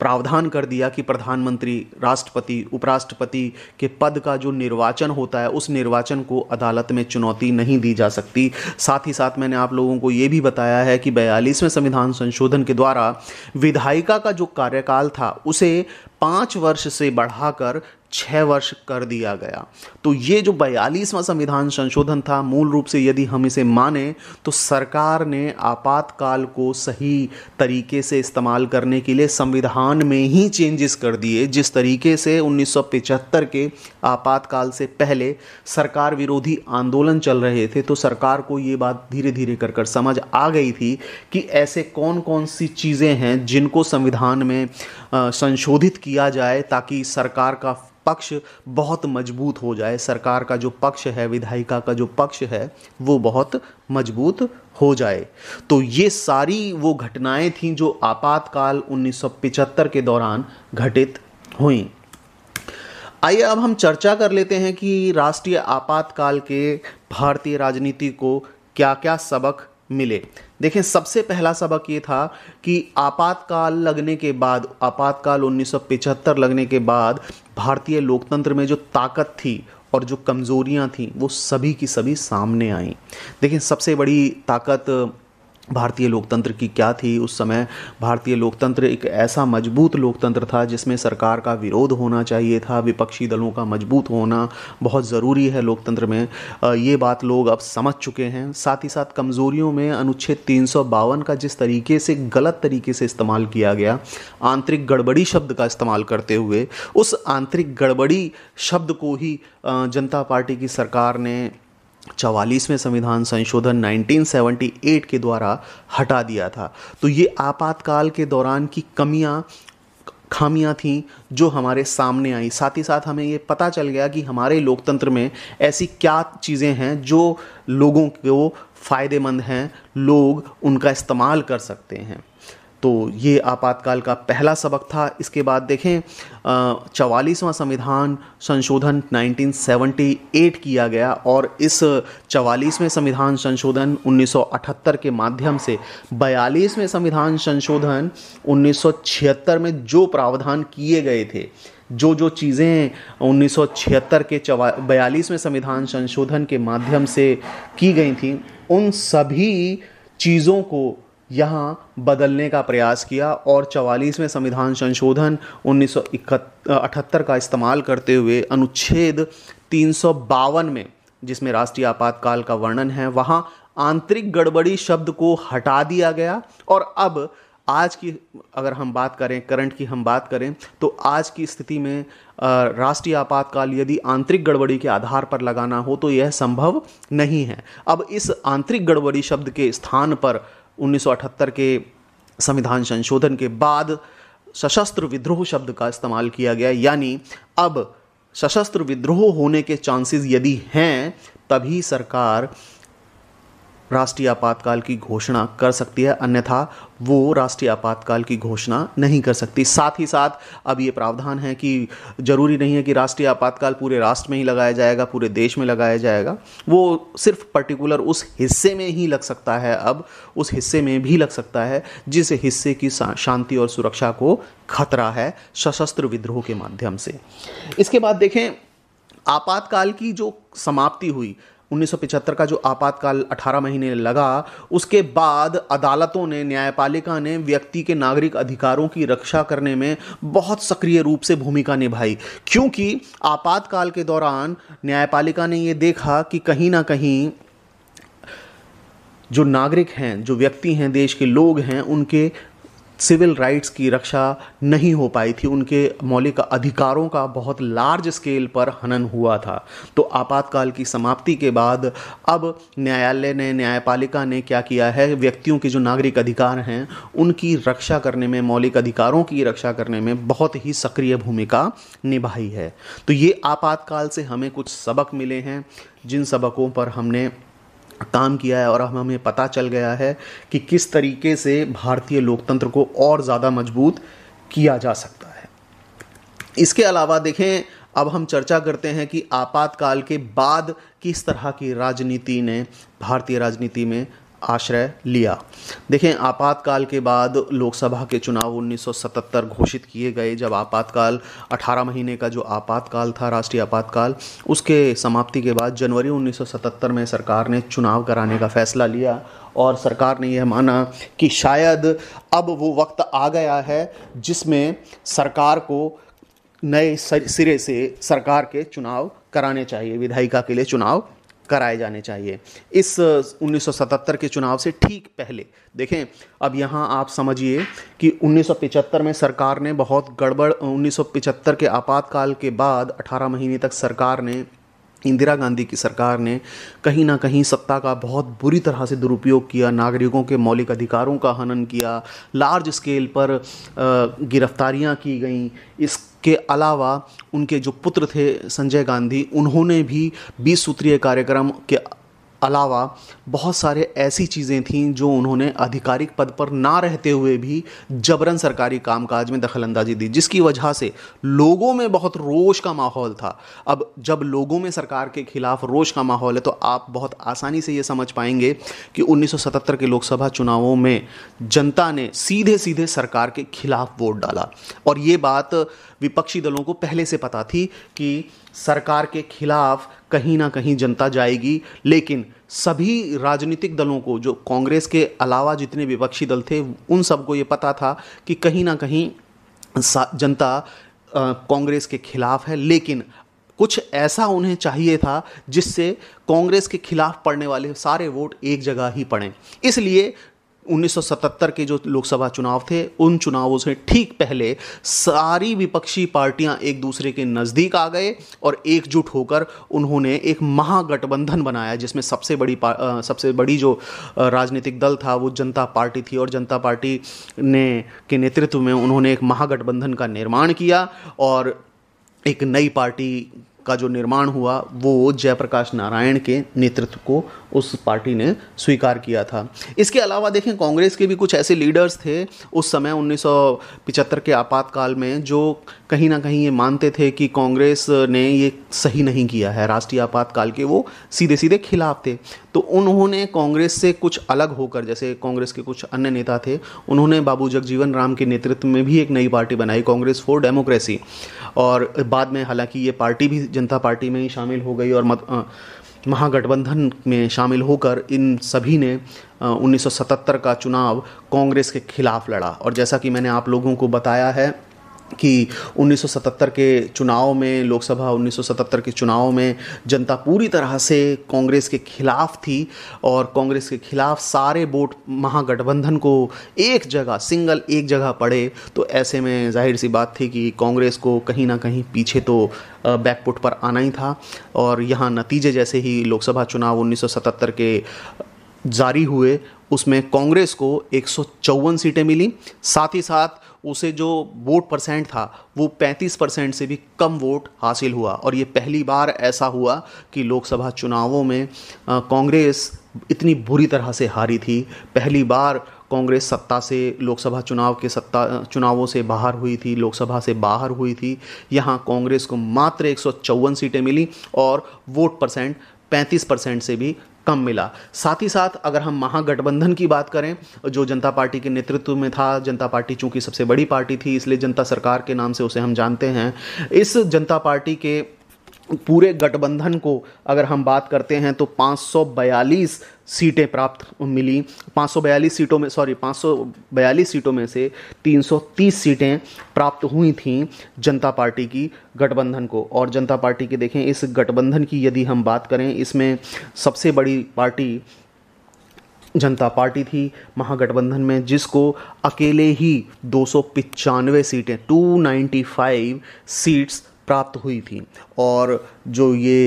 प्रावधान कर दिया कि प्रधानमंत्री राष्ट्रपति उपराष्ट्रपति के पद का जो निर्वाचन होता है उस निर्वाचन को अदालत में चुनौती नहीं दी जा सकती साथ ही साथ मैंने आप लोगों को ये भी बताया है कि बयालीसवें संविधान संशोधन के द्वारा विधायिका का जो कार्यकाल था उसे पाँच वर्ष से बढ़ाकर छः वर्ष कर दिया गया तो ये जो बयालीसवां संविधान संशोधन था मूल रूप से यदि हम इसे माने तो सरकार ने आपातकाल को सही तरीके से इस्तेमाल करने के लिए संविधान में ही चेंजेस कर दिए जिस तरीके से 1975 के आपातकाल से पहले सरकार विरोधी आंदोलन चल रहे थे तो सरकार को ये बात धीरे धीरे कर कर समझ आ गई थी कि ऐसे कौन कौन सी चीज़ें हैं जिनको संविधान में संशोधित किया जाए ताकि सरकार का पक्ष बहुत मजबूत हो जाए सरकार का जो पक्ष है विधायिका का जो पक्ष है वो बहुत मजबूत हो जाए तो ये सारी वो घटनाएं थी जो आपातकाल 1975 के दौरान घटित हुई आइए अब हम चर्चा कर लेते हैं कि राष्ट्रीय आपातकाल के भारतीय राजनीति को क्या क्या सबक मिले देखें सबसे पहला सबक ये था कि आपातकाल लगने के बाद आपातकाल 1975 लगने के बाद भारतीय लोकतंत्र में जो ताकत थी और जो कमज़ोरियाँ थीं वो सभी की सभी सामने आई देखें सबसे बड़ी ताकत भारतीय लोकतंत्र की क्या थी उस समय भारतीय लोकतंत्र एक ऐसा मजबूत लोकतंत्र था जिसमें सरकार का विरोध होना चाहिए था विपक्षी दलों का मजबूत होना बहुत ज़रूरी है लोकतंत्र में ये बात लोग अब समझ चुके हैं साथ ही साथ कमज़ोरियों में अनुच्छेद तीन का जिस तरीके से गलत तरीके से इस्तेमाल किया गया आंतरिक गड़बड़ी शब्द का इस्तेमाल करते हुए उस आंतरिक गड़बड़ी शब्द को ही जनता पार्टी की सरकार ने चवालीसवें संविधान संशोधन 1978 के द्वारा हटा दिया था तो ये आपातकाल के दौरान की कमियाँ खामियां थीं जो हमारे सामने आई साथ ही साथ हमें ये पता चल गया कि हमारे लोकतंत्र में ऐसी क्या चीज़ें हैं जो लोगों को फ़ायदेमंद हैं लोग उनका इस्तेमाल कर सकते हैं तो ये आपातकाल का पहला सबक था इसके बाद देखें चवालीसवां संविधान संशोधन 1978 किया गया और इस चवालीसवें संविधान संशोधन 1978 के माध्यम से बयालीसवें संविधान संशोधन 1976 में जो प्रावधान किए गए थे जो जो चीज़ें 1976 के चवा बयालीसवें संविधान संशोधन के माध्यम से की गई थी उन सभी चीज़ों को यहाँ बदलने का प्रयास किया और चवालीसवें संविधान संशोधन उन्नीस अठहत्तर का इस्तेमाल करते हुए अनुच्छेद तीन में जिसमें राष्ट्रीय आपातकाल का वर्णन है वहाँ आंतरिक गड़बड़ी शब्द को हटा दिया गया और अब आज की अगर हम बात करें करंट की हम बात करें तो आज की स्थिति में राष्ट्रीय आपातकाल यदि आंतरिक गड़बड़ी के आधार पर लगाना हो तो यह संभव नहीं है अब इस आंतरिक गड़बड़ी शब्द के स्थान पर 1978 के संविधान संशोधन के बाद सशस्त्र विद्रोह शब्द का इस्तेमाल किया गया यानी अब सशस्त्र विद्रोह होने के चांसेस यदि हैं तभी सरकार राष्ट्रीय आपातकाल की घोषणा कर सकती है अन्यथा वो राष्ट्रीय आपातकाल की घोषणा नहीं कर सकती साथ ही साथ अब ये प्रावधान है कि जरूरी नहीं है कि राष्ट्रीय आपातकाल पूरे राष्ट्र में ही लगाया जाएगा पूरे देश में लगाया जाएगा वो सिर्फ पर्टिकुलर उस हिस्से में ही लग सकता है अब उस हिस्से में भी लग सकता है जिस हिस्से की शांति और सुरक्षा को खतरा है सशस्त्र विद्रोह के माध्यम से इसके बाद देखें आपातकाल की जो समाप्ति हुई 1975 का जो आपातकाल 18 महीने लगा उसके बाद अदालतों ने न्यायपालिका ने व्यक्ति के नागरिक अधिकारों की रक्षा करने में बहुत सक्रिय रूप से भूमिका निभाई क्योंकि आपातकाल के दौरान न्यायपालिका ने ये देखा कि कहीं ना कहीं जो नागरिक हैं जो व्यक्ति हैं देश के लोग हैं उनके सिविल राइट्स की रक्षा नहीं हो पाई थी उनके मौलिक अधिकारों का बहुत लार्ज स्केल पर हनन हुआ था तो आपातकाल की समाप्ति के बाद अब न्यायालय ने न्यायपालिका ने क्या किया है व्यक्तियों के जो नागरिक अधिकार हैं उनकी रक्षा करने में मौलिक अधिकारों की रक्षा करने में बहुत ही सक्रिय भूमिका निभाई है तो ये आपातकाल से हमें कुछ सबक मिले हैं जिन सबकों पर हमने काम किया है और हमें पता चल गया है कि किस तरीके से भारतीय लोकतंत्र को और ज़्यादा मजबूत किया जा सकता है इसके अलावा देखें अब हम चर्चा करते हैं कि आपातकाल के बाद किस तरह की राजनीति ने भारतीय राजनीति में आश्रय लिया देखें आपातकाल के बाद लोकसभा के चुनाव 1977 घोषित किए गए जब आपातकाल 18 महीने का जो आपातकाल था राष्ट्रीय आपातकाल उसके समाप्ति के बाद जनवरी 1977 में सरकार ने चुनाव कराने का फैसला लिया और सरकार ने यह माना कि शायद अब वो वक्त आ गया है जिसमें सरकार को नए सिरे से सरकार के चुनाव कराने चाहिए विधायिका के लिए चुनाव कराए जाने चाहिए इस 1977 के चुनाव से ठीक पहले देखें अब यहाँ आप समझिए कि 1975 में सरकार ने बहुत गड़बड़ 1975 के आपातकाल के बाद 18 महीने तक सरकार ने इंदिरा गांधी की सरकार ने कहीं ना कहीं सत्ता का बहुत बुरी तरह से दुरुपयोग किया नागरिकों के मौलिक अधिकारों का हनन किया लार्ज स्केल पर गिरफ्तारियां की गईं इसके अलावा उनके जो पुत्र थे संजय गांधी उन्होंने भी बीस सूत्रीय कार्यक्रम के अलावा बहुत सारे ऐसी चीज़ें थीं जो उन्होंने आधिकारिक पद पर ना रहते हुए भी जबरन सरकारी कामकाज में दखलंदाजी दी जिसकी वजह से लोगों में बहुत रोष का माहौल था अब जब लोगों में सरकार के खिलाफ रोष का माहौल है तो आप बहुत आसानी से ये समझ पाएंगे कि 1977 के लोकसभा चुनावों में जनता ने सीधे सीधे सरकार के खिलाफ वोट डाला और ये बात विपक्षी दलों को पहले से पता थी कि सरकार के खिलाफ कहीं ना कहीं जनता जाएगी लेकिन सभी राजनीतिक दलों को जो कांग्रेस के अलावा जितने विपक्षी दल थे उन सबको ये पता था कि कहीं ना कहीं जनता कांग्रेस के खिलाफ है लेकिन कुछ ऐसा उन्हें चाहिए था जिससे कांग्रेस के खिलाफ पड़ने वाले सारे वोट एक जगह ही पड़ें इसलिए 1977 के जो लोकसभा चुनाव थे उन चुनावों से ठीक पहले सारी विपक्षी पार्टियां एक दूसरे के नज़दीक आ गए और एकजुट होकर उन्होंने एक महागठबंधन बनाया जिसमें सबसे बड़ी आ, सबसे बड़ी जो राजनीतिक दल था वो जनता पार्टी थी और जनता पार्टी ने के नेतृत्व में उन्होंने एक महागठबंधन का निर्माण किया और एक नई पार्टी का जो निर्माण हुआ वो जयप्रकाश नारायण के नेतृत्व को उस पार्टी ने स्वीकार किया था इसके अलावा देखें कांग्रेस के भी कुछ ऐसे लीडर्स थे उस समय 1975 के आपातकाल में जो कहीं ना कहीं ये मानते थे कि कांग्रेस ने ये सही नहीं किया है राष्ट्रीय आपातकाल के वो सीधे सीधे खिलाफ थे तो उन्होंने कांग्रेस से कुछ अलग होकर जैसे कांग्रेस के कुछ अन्य नेता थे उन्होंने बाबू जगजीवन राम के नेतृत्व में भी एक नई पार्टी बनाई कांग्रेस फॉर डेमोक्रेसी और बाद में हालांकि ये पार्टी भी जनता पार्टी में ही शामिल हो गई और मत, महागठबंधन में शामिल होकर इन सभी ने 1977 का चुनाव कांग्रेस के खिलाफ लड़ा और जैसा कि मैंने आप लोगों को बताया है कि 1977 के चुनाव में लोकसभा 1977 के चुनाव में जनता पूरी तरह से कांग्रेस के खिलाफ थी और कांग्रेस के खिलाफ सारे वोट महागठबंधन को एक जगह सिंगल एक जगह पड़े तो ऐसे में जाहिर सी बात थी कि कांग्रेस को कहीं ना कहीं पीछे तो बैकपुट पर आना ही था और यहाँ नतीजे जैसे ही लोकसभा चुनाव 1977 के जारी हुए उसमें कांग्रेस को एक सीटें मिली साथ ही साथ उसे जो वोट परसेंट था वो 35 परसेंट से भी कम वोट हासिल हुआ और ये पहली बार ऐसा हुआ कि लोकसभा चुनावों में कांग्रेस इतनी बुरी तरह से हारी थी पहली बार कांग्रेस सत्ता से लोकसभा चुनाव के सत्ता चुनावों से बाहर हुई थी लोकसभा से बाहर हुई थी यहाँ कांग्रेस को मात्र एक सीटें मिली और वोट परसेंट 35 परसेंट से भी कम मिला साथ ही साथ अगर हम महागठबंधन की बात करें जो जनता पार्टी के नेतृत्व में था जनता पार्टी चूंकि सबसे बड़ी पार्टी थी इसलिए जनता सरकार के नाम से उसे हम जानते हैं इस जनता पार्टी के पूरे गठबंधन को अगर हम बात करते हैं तो 542 सीटें प्राप्त मिली 542 सीटों में सॉरी 542 सीटों में से 330 सीटें प्राप्त हुई थी जनता पार्टी की गठबंधन को और जनता पार्टी के देखें इस गठबंधन की यदि हम बात करें इसमें सबसे बड़ी पार्टी जनता पार्टी थी महागठबंधन में जिसको अकेले ही दो सीटें 295 सीट्स प्राप्त हुई थी और जो ये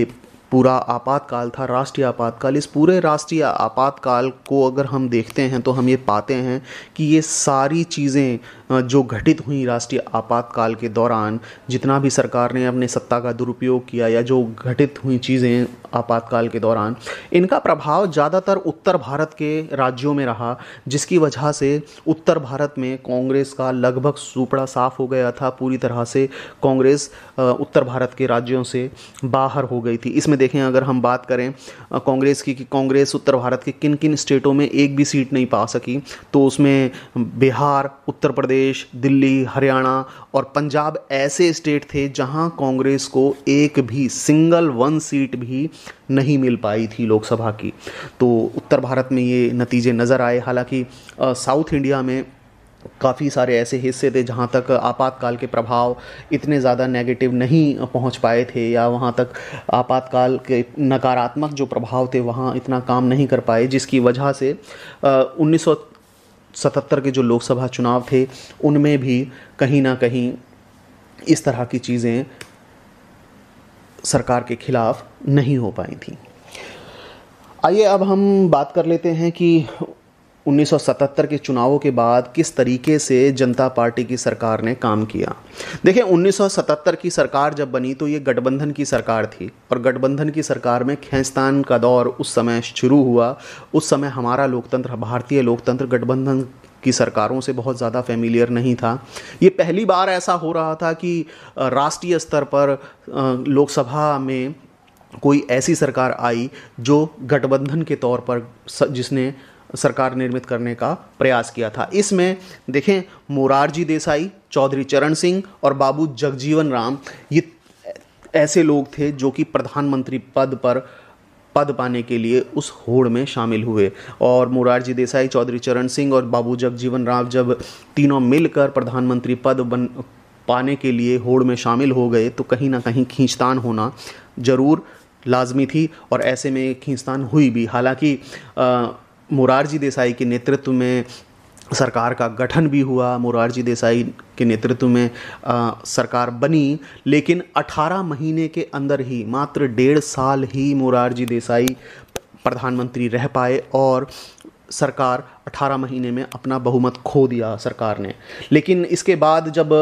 पूरा आपातकाल था राष्ट्रीय आपातकाल इस पूरे राष्ट्रीय आपातकाल को अगर हम देखते हैं तो हम ये पाते हैं कि ये सारी चीज़ें जो घटित हुई राष्ट्रीय आपातकाल के दौरान जितना भी सरकार ने अपने सत्ता का दुरुपयोग किया या जो घटित हुई चीज़ें आपातकाल के दौरान इनका प्रभाव ज़्यादातर उत्तर भारत के राज्यों में रहा जिसकी वजह से उत्तर भारत में कांग्रेस का लगभग सुपड़ा साफ हो गया था पूरी तरह से कांग्रेस उत्तर भारत के राज्यों से बाहर हो गई थी इसमें देखें अगर हम बात करें कांग्रेस की कि कांग्रेस उत्तर भारत के किन किन स्टेटों में एक भी सीट नहीं पा सकी तो उसमें बिहार उत्तर प्रदेश प्रदेश दिल्ली हरियाणा और पंजाब ऐसे स्टेट थे जहां कांग्रेस को एक भी सिंगल वन सीट भी नहीं मिल पाई थी लोकसभा की तो उत्तर भारत में ये नतीजे नज़र आए हालांकि साउथ इंडिया में काफ़ी सारे ऐसे हिस्से थे जहाँ तक आपातकाल के प्रभाव इतने ज़्यादा नेगेटिव नहीं पहुँच पाए थे या वहाँ तक आपातकाल के नकारात्मक जो प्रभाव थे वहाँ इतना काम नहीं कर पाए जिसकी वजह से उन्नीस सतहत्तर के जो लोकसभा चुनाव थे उनमें भी कहीं ना कहीं इस तरह की चीज़ें सरकार के खिलाफ नहीं हो पाई थी आइए अब हम बात कर लेते हैं कि 1977 के चुनावों के बाद किस तरीके से जनता पार्टी की सरकार ने काम किया देखिए 1977 की सरकार जब बनी तो ये गठबंधन की सरकार थी और गठबंधन की सरकार में खेस्तान का दौर उस समय शुरू हुआ उस समय हमारा लोकतंत्र भारतीय लोकतंत्र गठबंधन की सरकारों से बहुत ज़्यादा फेमिलियर नहीं था ये पहली बार ऐसा हो रहा था कि राष्ट्रीय स्तर पर लोकसभा में कोई ऐसी सरकार आई जो गठबंधन के तौर पर जिसने सरकार निर्मित करने का प्रयास किया था इसमें देखें मोरारजी देसाई चौधरी चरण सिंह और बाबू जगजीवन राम ये ऐसे लोग थे जो कि प्रधानमंत्री पद पर पद पाने के लिए उस होड़ में शामिल हुए और मुरारजी देसाई चौधरी चरण सिंह और बाबू जगजीवन राम जब तीनों मिलकर प्रधानमंत्री पद बन पाने के लिए होड़ में शामिल हो गए तो कहीं ना कहीं खींचतान होना ज़रूर लाजमी थी और ऐसे में खींचतान हुई भी हालांकि मुरारजी देसाई के नेतृत्व में सरकार का गठन भी हुआ मुरारजी देसाई के नेतृत्व में आ, सरकार बनी लेकिन 18 महीने के अंदर ही मात्र डेढ़ साल ही मुरारजी देसाई प्रधानमंत्री रह पाए और सरकार 18 महीने में अपना बहुमत खो दिया सरकार ने लेकिन इसके बाद जब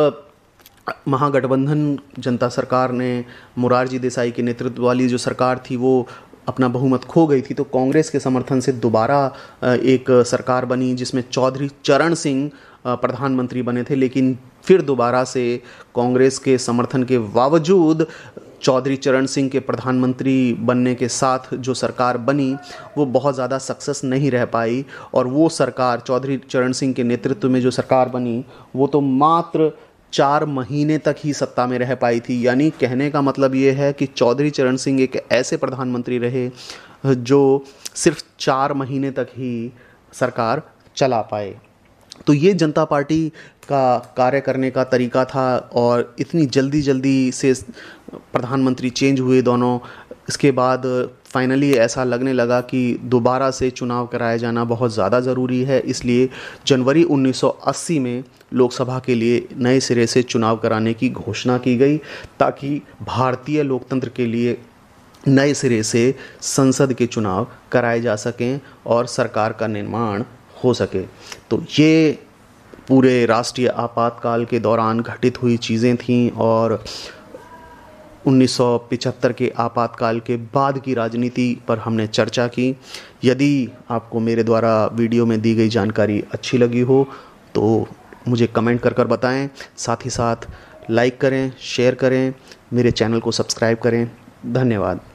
महागठबंधन जनता सरकार ने मुरारजी देसाई के नेतृत्व वाली जो सरकार थी वो अपना बहुमत खो गई थी तो कांग्रेस के समर्थन से दोबारा एक सरकार बनी जिसमें चौधरी चरण सिंह प्रधानमंत्री बने थे लेकिन फिर दोबारा से कांग्रेस के समर्थन के बावजूद चौधरी चरण सिंह के प्रधानमंत्री बनने के साथ जो सरकार बनी वो बहुत ज़्यादा सक्सेस नहीं रह पाई और वो सरकार चौधरी चरण सिंह के नेतृत्व में जो सरकार बनी वो तो मात्र चार महीने तक ही सत्ता में रह पाई थी यानी कहने का मतलब ये है कि चौधरी चरण सिंह एक ऐसे प्रधानमंत्री रहे जो सिर्फ चार महीने तक ही सरकार चला पाए तो ये जनता पार्टी का कार्य करने का तरीका था और इतनी जल्दी जल्दी से प्रधानमंत्री चेंज हुए दोनों इसके बाद फाइनली ऐसा लगने लगा कि दोबारा से चुनाव कराया जाना बहुत ज़्यादा ज़रूरी है इसलिए जनवरी 1980 में लोकसभा के लिए नए सिरे से चुनाव कराने की घोषणा की गई ताकि भारतीय लोकतंत्र के लिए नए सिरे से संसद के चुनाव कराए जा सकें और सरकार का निर्माण हो सके तो ये पूरे राष्ट्रीय आपातकाल के दौरान घटित हुई चीज़ें थीं और 1975 के आपातकाल के बाद की राजनीति पर हमने चर्चा की यदि आपको मेरे द्वारा वीडियो में दी गई जानकारी अच्छी लगी हो तो मुझे कमेंट कर कर बताएं साथ ही साथ लाइक करें शेयर करें मेरे चैनल को सब्सक्राइब करें धन्यवाद